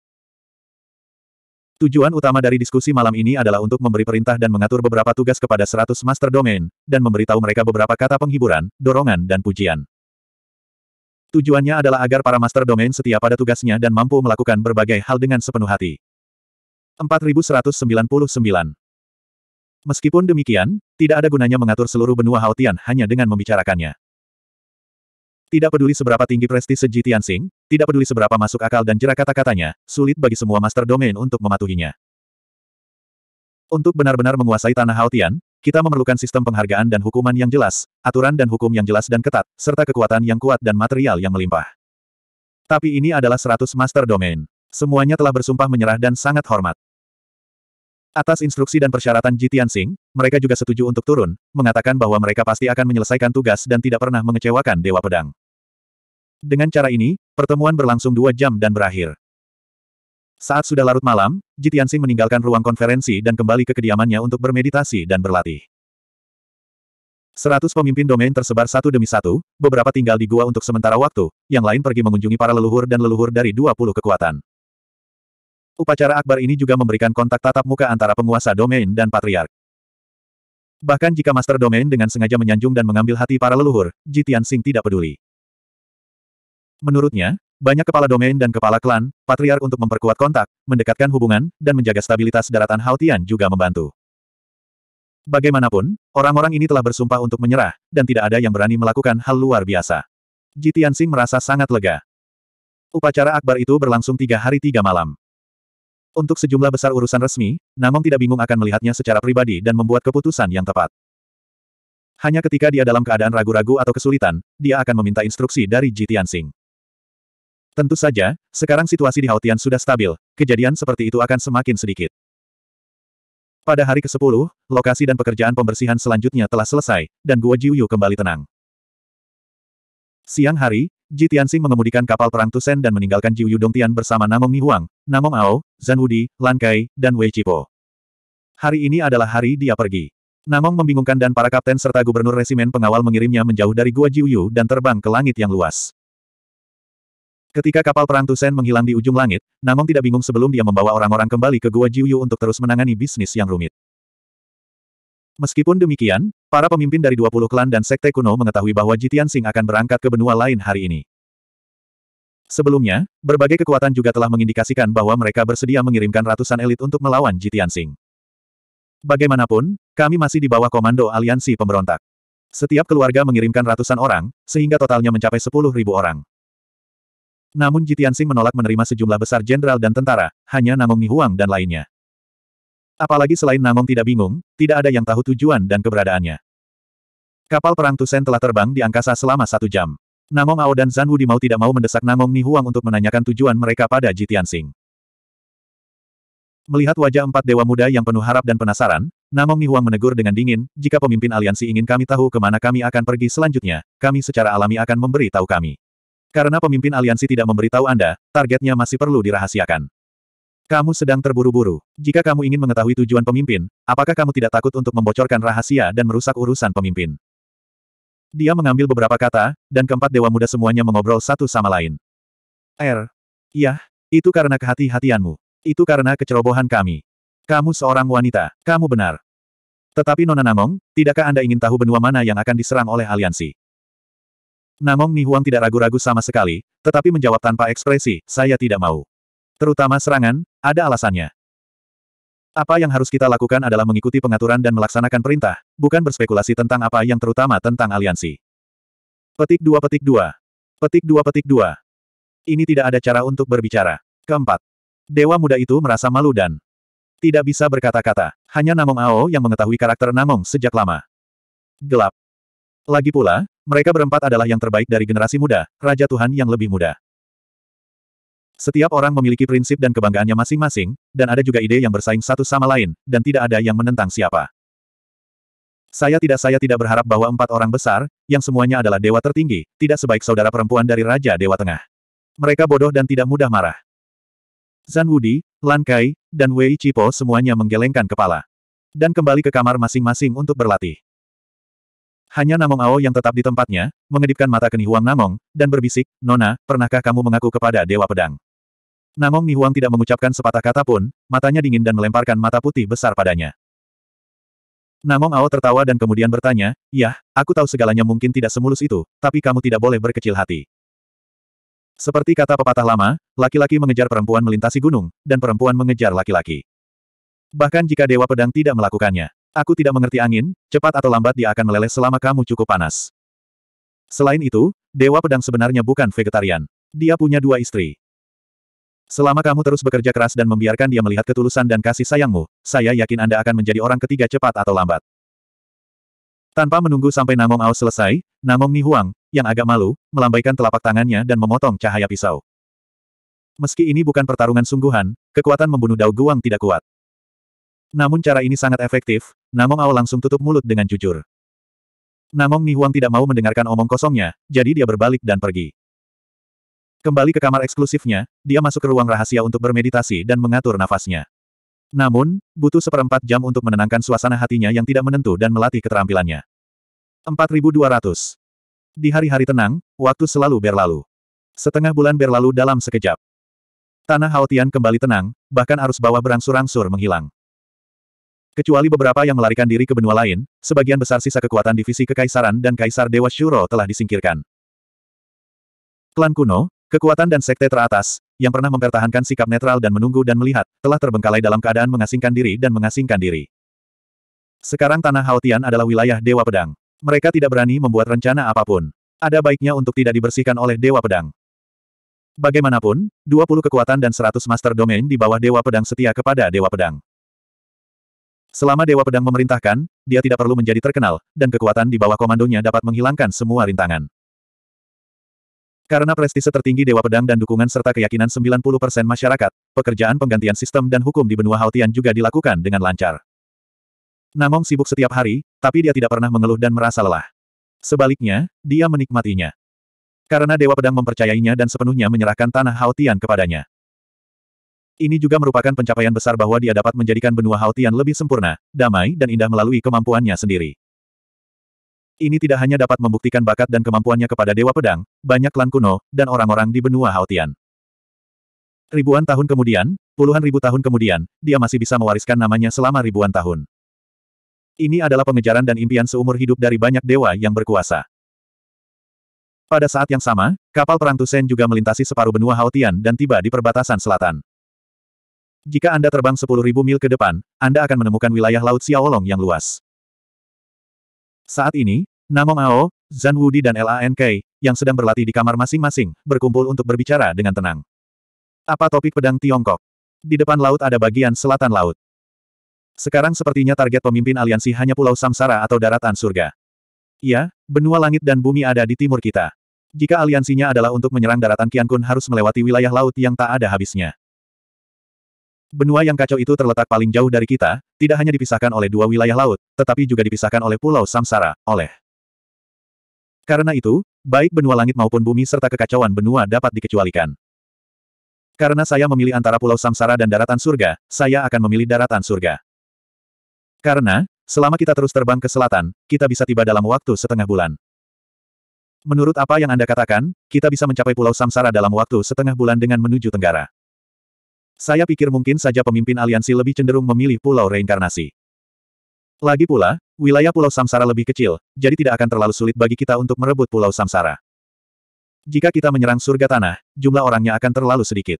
Tujuan utama dari diskusi malam ini adalah untuk memberi perintah dan mengatur beberapa tugas kepada 100 master domain, dan memberitahu mereka beberapa kata penghiburan, dorongan dan pujian. Tujuannya adalah agar para master domain setia pada tugasnya dan mampu melakukan berbagai hal dengan sepenuh hati. 4199 Meskipun demikian, tidak ada gunanya mengatur seluruh benua Haotian hanya dengan membicarakannya. Tidak peduli seberapa tinggi prestise Ji Sing, tidak peduli seberapa masuk akal dan jerak kata-katanya, sulit bagi semua master domain untuk mematuhinya. Untuk benar-benar menguasai tanah Haotian, kita memerlukan sistem penghargaan dan hukuman yang jelas, aturan dan hukum yang jelas dan ketat, serta kekuatan yang kuat dan material yang melimpah. Tapi ini adalah 100 master domain. Semuanya telah bersumpah menyerah dan sangat hormat. Atas instruksi dan persyaratan Ji Tianxing, mereka juga setuju untuk turun, mengatakan bahwa mereka pasti akan menyelesaikan tugas dan tidak pernah mengecewakan Dewa Pedang. Dengan cara ini, pertemuan berlangsung dua jam dan berakhir. Saat sudah larut malam, Ji Tianxing meninggalkan ruang konferensi dan kembali ke kediamannya untuk bermeditasi dan berlatih. Seratus pemimpin domain tersebar satu demi satu, beberapa tinggal di gua untuk sementara waktu, yang lain pergi mengunjungi para leluhur dan leluhur dari dua puluh kekuatan. Upacara akbar ini juga memberikan kontak tatap muka antara penguasa domain dan patriark. Bahkan jika master domain dengan sengaja menyanjung dan mengambil hati para leluhur, Jitian Sing tidak peduli. Menurutnya, banyak kepala domain dan kepala klan, patriark untuk memperkuat kontak, mendekatkan hubungan, dan menjaga stabilitas daratan Haotian juga membantu. Bagaimanapun, orang-orang ini telah bersumpah untuk menyerah, dan tidak ada yang berani melakukan hal luar biasa. Jitian Sing merasa sangat lega. Upacara akbar itu berlangsung tiga hari tiga malam. Untuk sejumlah besar urusan resmi, Namong tidak bingung akan melihatnya secara pribadi dan membuat keputusan yang tepat. Hanya ketika dia dalam keadaan ragu-ragu atau kesulitan, dia akan meminta instruksi dari Ji Tianxing. Tentu saja, sekarang situasi di Haotian sudah stabil, kejadian seperti itu akan semakin sedikit. Pada hari ke-10, lokasi dan pekerjaan pembersihan selanjutnya telah selesai, dan Guo Jiuyu kembali tenang. Siang hari, Ji Tianxing mengemudikan kapal perang Tusen dan meninggalkan Jiuyu Dongtian bersama Namong Nihuang, Namong Ao, Zan Wudi, Lan Kai, dan Wei Cipo. Hari ini adalah hari dia pergi. Namong membingungkan dan para kapten serta gubernur resimen pengawal mengirimnya menjauh dari Gua Jiuyu dan terbang ke langit yang luas. Ketika kapal perang Tusen menghilang di ujung langit, Namong tidak bingung sebelum dia membawa orang-orang kembali ke Gua Jiuyu untuk terus menangani bisnis yang rumit. Meskipun demikian, para pemimpin dari 20 klan dan sekte kuno mengetahui bahwa Jitian Sing akan berangkat ke benua lain hari ini. Sebelumnya, berbagai kekuatan juga telah mengindikasikan bahwa mereka bersedia mengirimkan ratusan elit untuk melawan Jitian Sing. Bagaimanapun, kami masih di bawah komando aliansi pemberontak. Setiap keluarga mengirimkan ratusan orang, sehingga totalnya mencapai sepuluh ribu orang. Namun Jitian Sing menolak menerima sejumlah besar jenderal dan tentara, hanya Namung Huang dan lainnya. Apalagi selain Namong tidak bingung, tidak ada yang tahu tujuan dan keberadaannya. Kapal perang Tusen telah terbang di angkasa selama satu jam. Namong Ao dan Zan Wudi mau tidak mau mendesak Namong Huang untuk menanyakan tujuan mereka pada Jitian Sing. Melihat wajah empat dewa muda yang penuh harap dan penasaran, Namong Huang menegur dengan dingin, jika pemimpin aliansi ingin kami tahu kemana kami akan pergi selanjutnya, kami secara alami akan memberi tahu kami. Karena pemimpin aliansi tidak memberitahu Anda, targetnya masih perlu dirahasiakan. Kamu sedang terburu-buru. Jika kamu ingin mengetahui tujuan pemimpin, apakah kamu tidak takut untuk membocorkan rahasia dan merusak urusan pemimpin? Dia mengambil beberapa kata, dan keempat dewa muda semuanya mengobrol satu sama lain. Er. iya, itu karena kehati-hatianmu. Itu karena kecerobohan kami. Kamu seorang wanita, kamu benar. Tetapi Nona Namong, tidakkah Anda ingin tahu benua mana yang akan diserang oleh aliansi? Namong Nihuang tidak ragu-ragu sama sekali, tetapi menjawab tanpa ekspresi, saya tidak mau. Terutama serangan, ada alasannya. Apa yang harus kita lakukan adalah mengikuti pengaturan dan melaksanakan perintah, bukan berspekulasi tentang apa yang terutama tentang aliansi. Petik 2 petik 2. Petik 2 petik 2. Ini tidak ada cara untuk berbicara. Keempat. Dewa muda itu merasa malu dan tidak bisa berkata-kata. Hanya Namong Ao yang mengetahui karakter Namong sejak lama. Gelap. Lagi pula, mereka berempat adalah yang terbaik dari generasi muda, Raja Tuhan yang lebih muda. Setiap orang memiliki prinsip dan kebanggaannya masing-masing, dan ada juga ide yang bersaing satu sama lain, dan tidak ada yang menentang siapa. Saya tidak saya tidak berharap bahwa empat orang besar, yang semuanya adalah dewa tertinggi, tidak sebaik saudara perempuan dari Raja Dewa Tengah. Mereka bodoh dan tidak mudah marah. Zan Wudi, Lan Kai, dan Wei Chipo semuanya menggelengkan kepala. Dan kembali ke kamar masing-masing untuk berlatih. Hanya Namong Ao yang tetap di tempatnya, mengedipkan mata kenih Huang Namong, dan berbisik, Nona, pernahkah kamu mengaku kepada Dewa Pedang? Namong Huang tidak mengucapkan sepatah kata pun, matanya dingin dan melemparkan mata putih besar padanya. Namong Ao tertawa dan kemudian bertanya, Yah, aku tahu segalanya mungkin tidak semulus itu, tapi kamu tidak boleh berkecil hati. Seperti kata pepatah lama, laki-laki mengejar perempuan melintasi gunung, dan perempuan mengejar laki-laki. Bahkan jika Dewa Pedang tidak melakukannya, aku tidak mengerti angin, cepat atau lambat dia akan meleleh selama kamu cukup panas. Selain itu, Dewa Pedang sebenarnya bukan vegetarian. Dia punya dua istri. Selama kamu terus bekerja keras dan membiarkan dia melihat ketulusan dan kasih sayangmu, saya yakin Anda akan menjadi orang ketiga cepat atau lambat. Tanpa menunggu sampai Namong Ao selesai, Namong Ni Huang, yang agak malu, melambaikan telapak tangannya dan memotong cahaya pisau. Meski ini bukan pertarungan sungguhan, kekuatan membunuh Dao Guang tidak kuat. Namun cara ini sangat efektif, Namong Ao langsung tutup mulut dengan jujur. Namong Ni Huang tidak mau mendengarkan omong kosongnya, jadi dia berbalik dan pergi. Kembali ke kamar eksklusifnya, dia masuk ke ruang rahasia untuk bermeditasi dan mengatur nafasnya. Namun, butuh seperempat jam untuk menenangkan suasana hatinya yang tidak menentu dan melatih keterampilannya. 4200. Di hari-hari tenang, waktu selalu berlalu. Setengah bulan berlalu dalam sekejap. Tanah Haotian kembali tenang, bahkan arus bawah berangsur-angsur menghilang. Kecuali beberapa yang melarikan diri ke benua lain, sebagian besar sisa kekuatan divisi kekaisaran dan kaisar Dewa Shuro telah disingkirkan. Klan kuno, Kekuatan dan sekte teratas, yang pernah mempertahankan sikap netral dan menunggu dan melihat, telah terbengkalai dalam keadaan mengasingkan diri dan mengasingkan diri. Sekarang Tanah Haotian adalah wilayah Dewa Pedang. Mereka tidak berani membuat rencana apapun. Ada baiknya untuk tidak dibersihkan oleh Dewa Pedang. Bagaimanapun, 20 kekuatan dan 100 master domain di bawah Dewa Pedang setia kepada Dewa Pedang. Selama Dewa Pedang memerintahkan, dia tidak perlu menjadi terkenal, dan kekuatan di bawah komandonya dapat menghilangkan semua rintangan. Karena prestise tertinggi Dewa Pedang dan dukungan serta keyakinan 90% masyarakat, pekerjaan penggantian sistem dan hukum di benua Haotian juga dilakukan dengan lancar. Namong sibuk setiap hari, tapi dia tidak pernah mengeluh dan merasa lelah. Sebaliknya, dia menikmatinya. Karena Dewa Pedang mempercayainya dan sepenuhnya menyerahkan tanah Haotian kepadanya. Ini juga merupakan pencapaian besar bahwa dia dapat menjadikan benua Haotian lebih sempurna, damai dan indah melalui kemampuannya sendiri. Ini tidak hanya dapat membuktikan bakat dan kemampuannya kepada Dewa Pedang, banyak klan kuno, dan orang-orang di benua Haotian. Ribuan tahun kemudian, puluhan ribu tahun kemudian, dia masih bisa mewariskan namanya selama ribuan tahun. Ini adalah pengejaran dan impian seumur hidup dari banyak dewa yang berkuasa. Pada saat yang sama, kapal perang Tusen juga melintasi separuh benua Haotian dan tiba di perbatasan selatan. Jika Anda terbang 10.000 mil ke depan, Anda akan menemukan wilayah Laut Xiaolong yang luas. Saat ini, Namo Mao, Zan Wudi dan LANK, yang sedang berlatih di kamar masing-masing, berkumpul untuk berbicara dengan tenang. Apa topik pedang Tiongkok? Di depan laut ada bagian selatan laut. Sekarang sepertinya target pemimpin aliansi hanya Pulau Samsara atau Daratan Surga. Iya, benua langit dan bumi ada di timur kita. Jika aliansinya adalah untuk menyerang daratan kun harus melewati wilayah laut yang tak ada habisnya. Benua yang kacau itu terletak paling jauh dari kita, tidak hanya dipisahkan oleh dua wilayah laut, tetapi juga dipisahkan oleh Pulau Samsara, oleh. Karena itu, baik benua langit maupun bumi serta kekacauan benua dapat dikecualikan. Karena saya memilih antara Pulau Samsara dan daratan surga, saya akan memilih daratan surga. Karena, selama kita terus terbang ke selatan, kita bisa tiba dalam waktu setengah bulan. Menurut apa yang Anda katakan, kita bisa mencapai Pulau Samsara dalam waktu setengah bulan dengan menuju Tenggara. Saya pikir mungkin saja pemimpin aliansi lebih cenderung memilih pulau reinkarnasi. Lagi pula, wilayah pulau Samsara lebih kecil, jadi tidak akan terlalu sulit bagi kita untuk merebut pulau Samsara. Jika kita menyerang surga tanah, jumlah orangnya akan terlalu sedikit.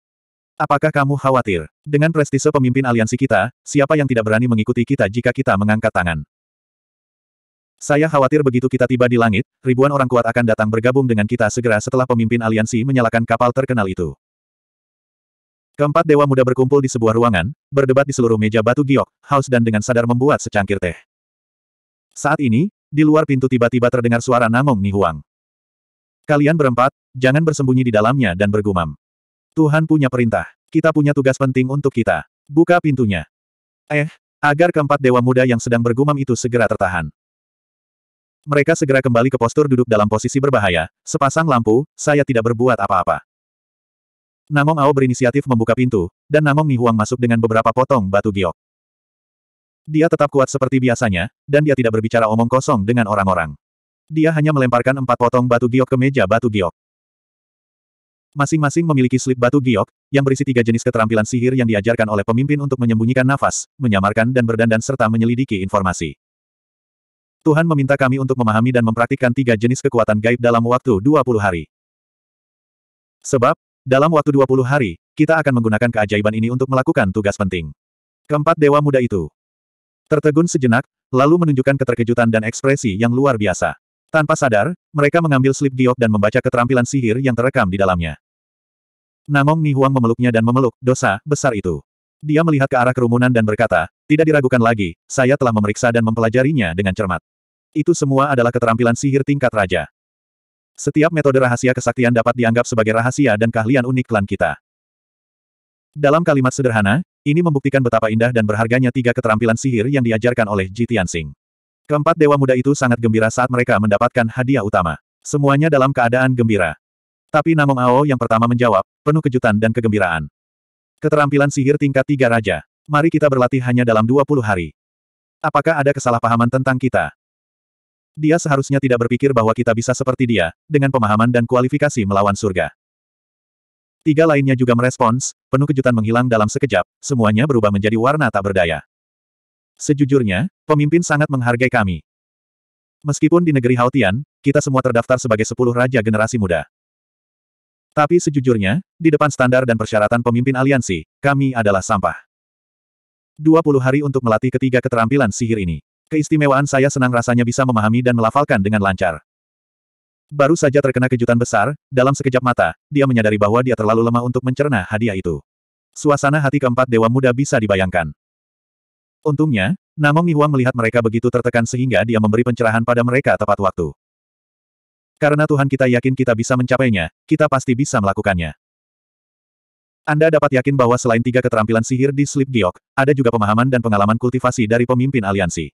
Apakah kamu khawatir? Dengan prestise pemimpin aliansi kita, siapa yang tidak berani mengikuti kita jika kita mengangkat tangan? Saya khawatir begitu kita tiba di langit, ribuan orang kuat akan datang bergabung dengan kita segera setelah pemimpin aliansi menyalakan kapal terkenal itu. Keempat dewa muda berkumpul di sebuah ruangan, berdebat di seluruh meja batu giok, haus dan dengan sadar membuat secangkir teh. Saat ini, di luar pintu tiba-tiba terdengar suara Namong Nihuang. Kalian berempat, jangan bersembunyi di dalamnya dan bergumam. Tuhan punya perintah. Kita punya tugas penting untuk kita. Buka pintunya. Eh, agar keempat dewa muda yang sedang bergumam itu segera tertahan. Mereka segera kembali ke postur duduk dalam posisi berbahaya, sepasang lampu, saya tidak berbuat apa-apa. Namong Ao berinisiatif membuka pintu, dan Namong Nihuang masuk dengan beberapa potong batu giok. Dia tetap kuat seperti biasanya, dan dia tidak berbicara omong kosong dengan orang-orang. Dia hanya melemparkan empat potong batu giok ke meja batu giok. Masing-masing memiliki slip batu giok, yang berisi tiga jenis keterampilan sihir yang diajarkan oleh pemimpin untuk menyembunyikan nafas, menyamarkan dan berdandan serta menyelidiki informasi. Tuhan meminta kami untuk memahami dan mempraktikkan tiga jenis kekuatan gaib dalam waktu 20 hari. Sebab, dalam waktu 20 hari, kita akan menggunakan keajaiban ini untuk melakukan tugas penting. Keempat dewa muda itu tertegun sejenak, lalu menunjukkan keterkejutan dan ekspresi yang luar biasa. Tanpa sadar, mereka mengambil slip giok dan membaca keterampilan sihir yang terekam di dalamnya. Namong Nihuang memeluknya dan memeluk dosa besar itu. Dia melihat ke arah kerumunan dan berkata, tidak diragukan lagi, saya telah memeriksa dan mempelajarinya dengan cermat. Itu semua adalah keterampilan sihir tingkat raja. Setiap metode rahasia kesaktian dapat dianggap sebagai rahasia dan keahlian unik klan kita. Dalam kalimat sederhana, ini membuktikan betapa indah dan berharganya tiga keterampilan sihir yang diajarkan oleh Ji Tianxing. Keempat dewa muda itu sangat gembira saat mereka mendapatkan hadiah utama. Semuanya dalam keadaan gembira. Tapi Namong Ao yang pertama menjawab, penuh kejutan dan kegembiraan. Keterampilan sihir tingkat tiga raja. Mari kita berlatih hanya dalam 20 hari. Apakah ada kesalahpahaman tentang kita? Dia seharusnya tidak berpikir bahwa kita bisa seperti dia, dengan pemahaman dan kualifikasi melawan surga. Tiga lainnya juga merespons, penuh kejutan menghilang dalam sekejap, semuanya berubah menjadi warna tak berdaya. Sejujurnya, pemimpin sangat menghargai kami. Meskipun di negeri Haotian, kita semua terdaftar sebagai sepuluh raja generasi muda. Tapi sejujurnya, di depan standar dan persyaratan pemimpin aliansi, kami adalah sampah. 20 hari untuk melatih ketiga keterampilan sihir ini. Keistimewaan saya senang rasanya bisa memahami dan melafalkan dengan lancar. Baru saja terkena kejutan besar, dalam sekejap mata, dia menyadari bahwa dia terlalu lemah untuk mencerna hadiah itu. Suasana hati keempat dewa muda bisa dibayangkan. Untungnya, Namong Nihuang melihat mereka begitu tertekan sehingga dia memberi pencerahan pada mereka tepat waktu. Karena Tuhan kita yakin kita bisa mencapainya, kita pasti bisa melakukannya. Anda dapat yakin bahwa selain tiga keterampilan sihir di Slip Giok, ada juga pemahaman dan pengalaman kultivasi dari pemimpin aliansi.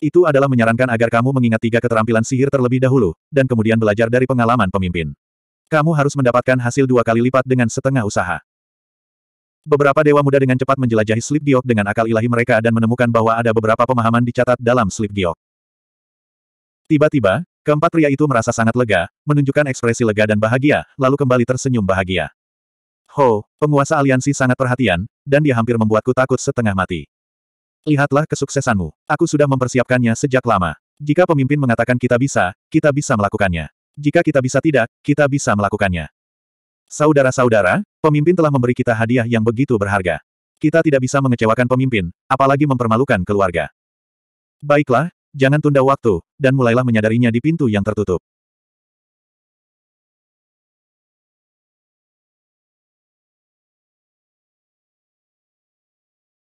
Itu adalah menyarankan agar kamu mengingat tiga keterampilan sihir terlebih dahulu, dan kemudian belajar dari pengalaman pemimpin. Kamu harus mendapatkan hasil dua kali lipat dengan setengah usaha. Beberapa dewa muda dengan cepat menjelajahi Slip Giok dengan akal ilahi mereka dan menemukan bahwa ada beberapa pemahaman dicatat dalam Slip Giok. Tiba-tiba, keempat pria itu merasa sangat lega, menunjukkan ekspresi lega dan bahagia, lalu kembali tersenyum bahagia. Ho, penguasa aliansi sangat perhatian, dan dia hampir membuatku takut setengah mati. Lihatlah kesuksesanmu. Aku sudah mempersiapkannya sejak lama. Jika pemimpin mengatakan kita bisa, kita bisa melakukannya. Jika kita bisa tidak, kita bisa melakukannya. Saudara-saudara, pemimpin telah memberi kita hadiah yang begitu berharga. Kita tidak bisa mengecewakan pemimpin, apalagi mempermalukan keluarga. Baiklah, jangan tunda waktu, dan mulailah menyadarinya di pintu yang tertutup.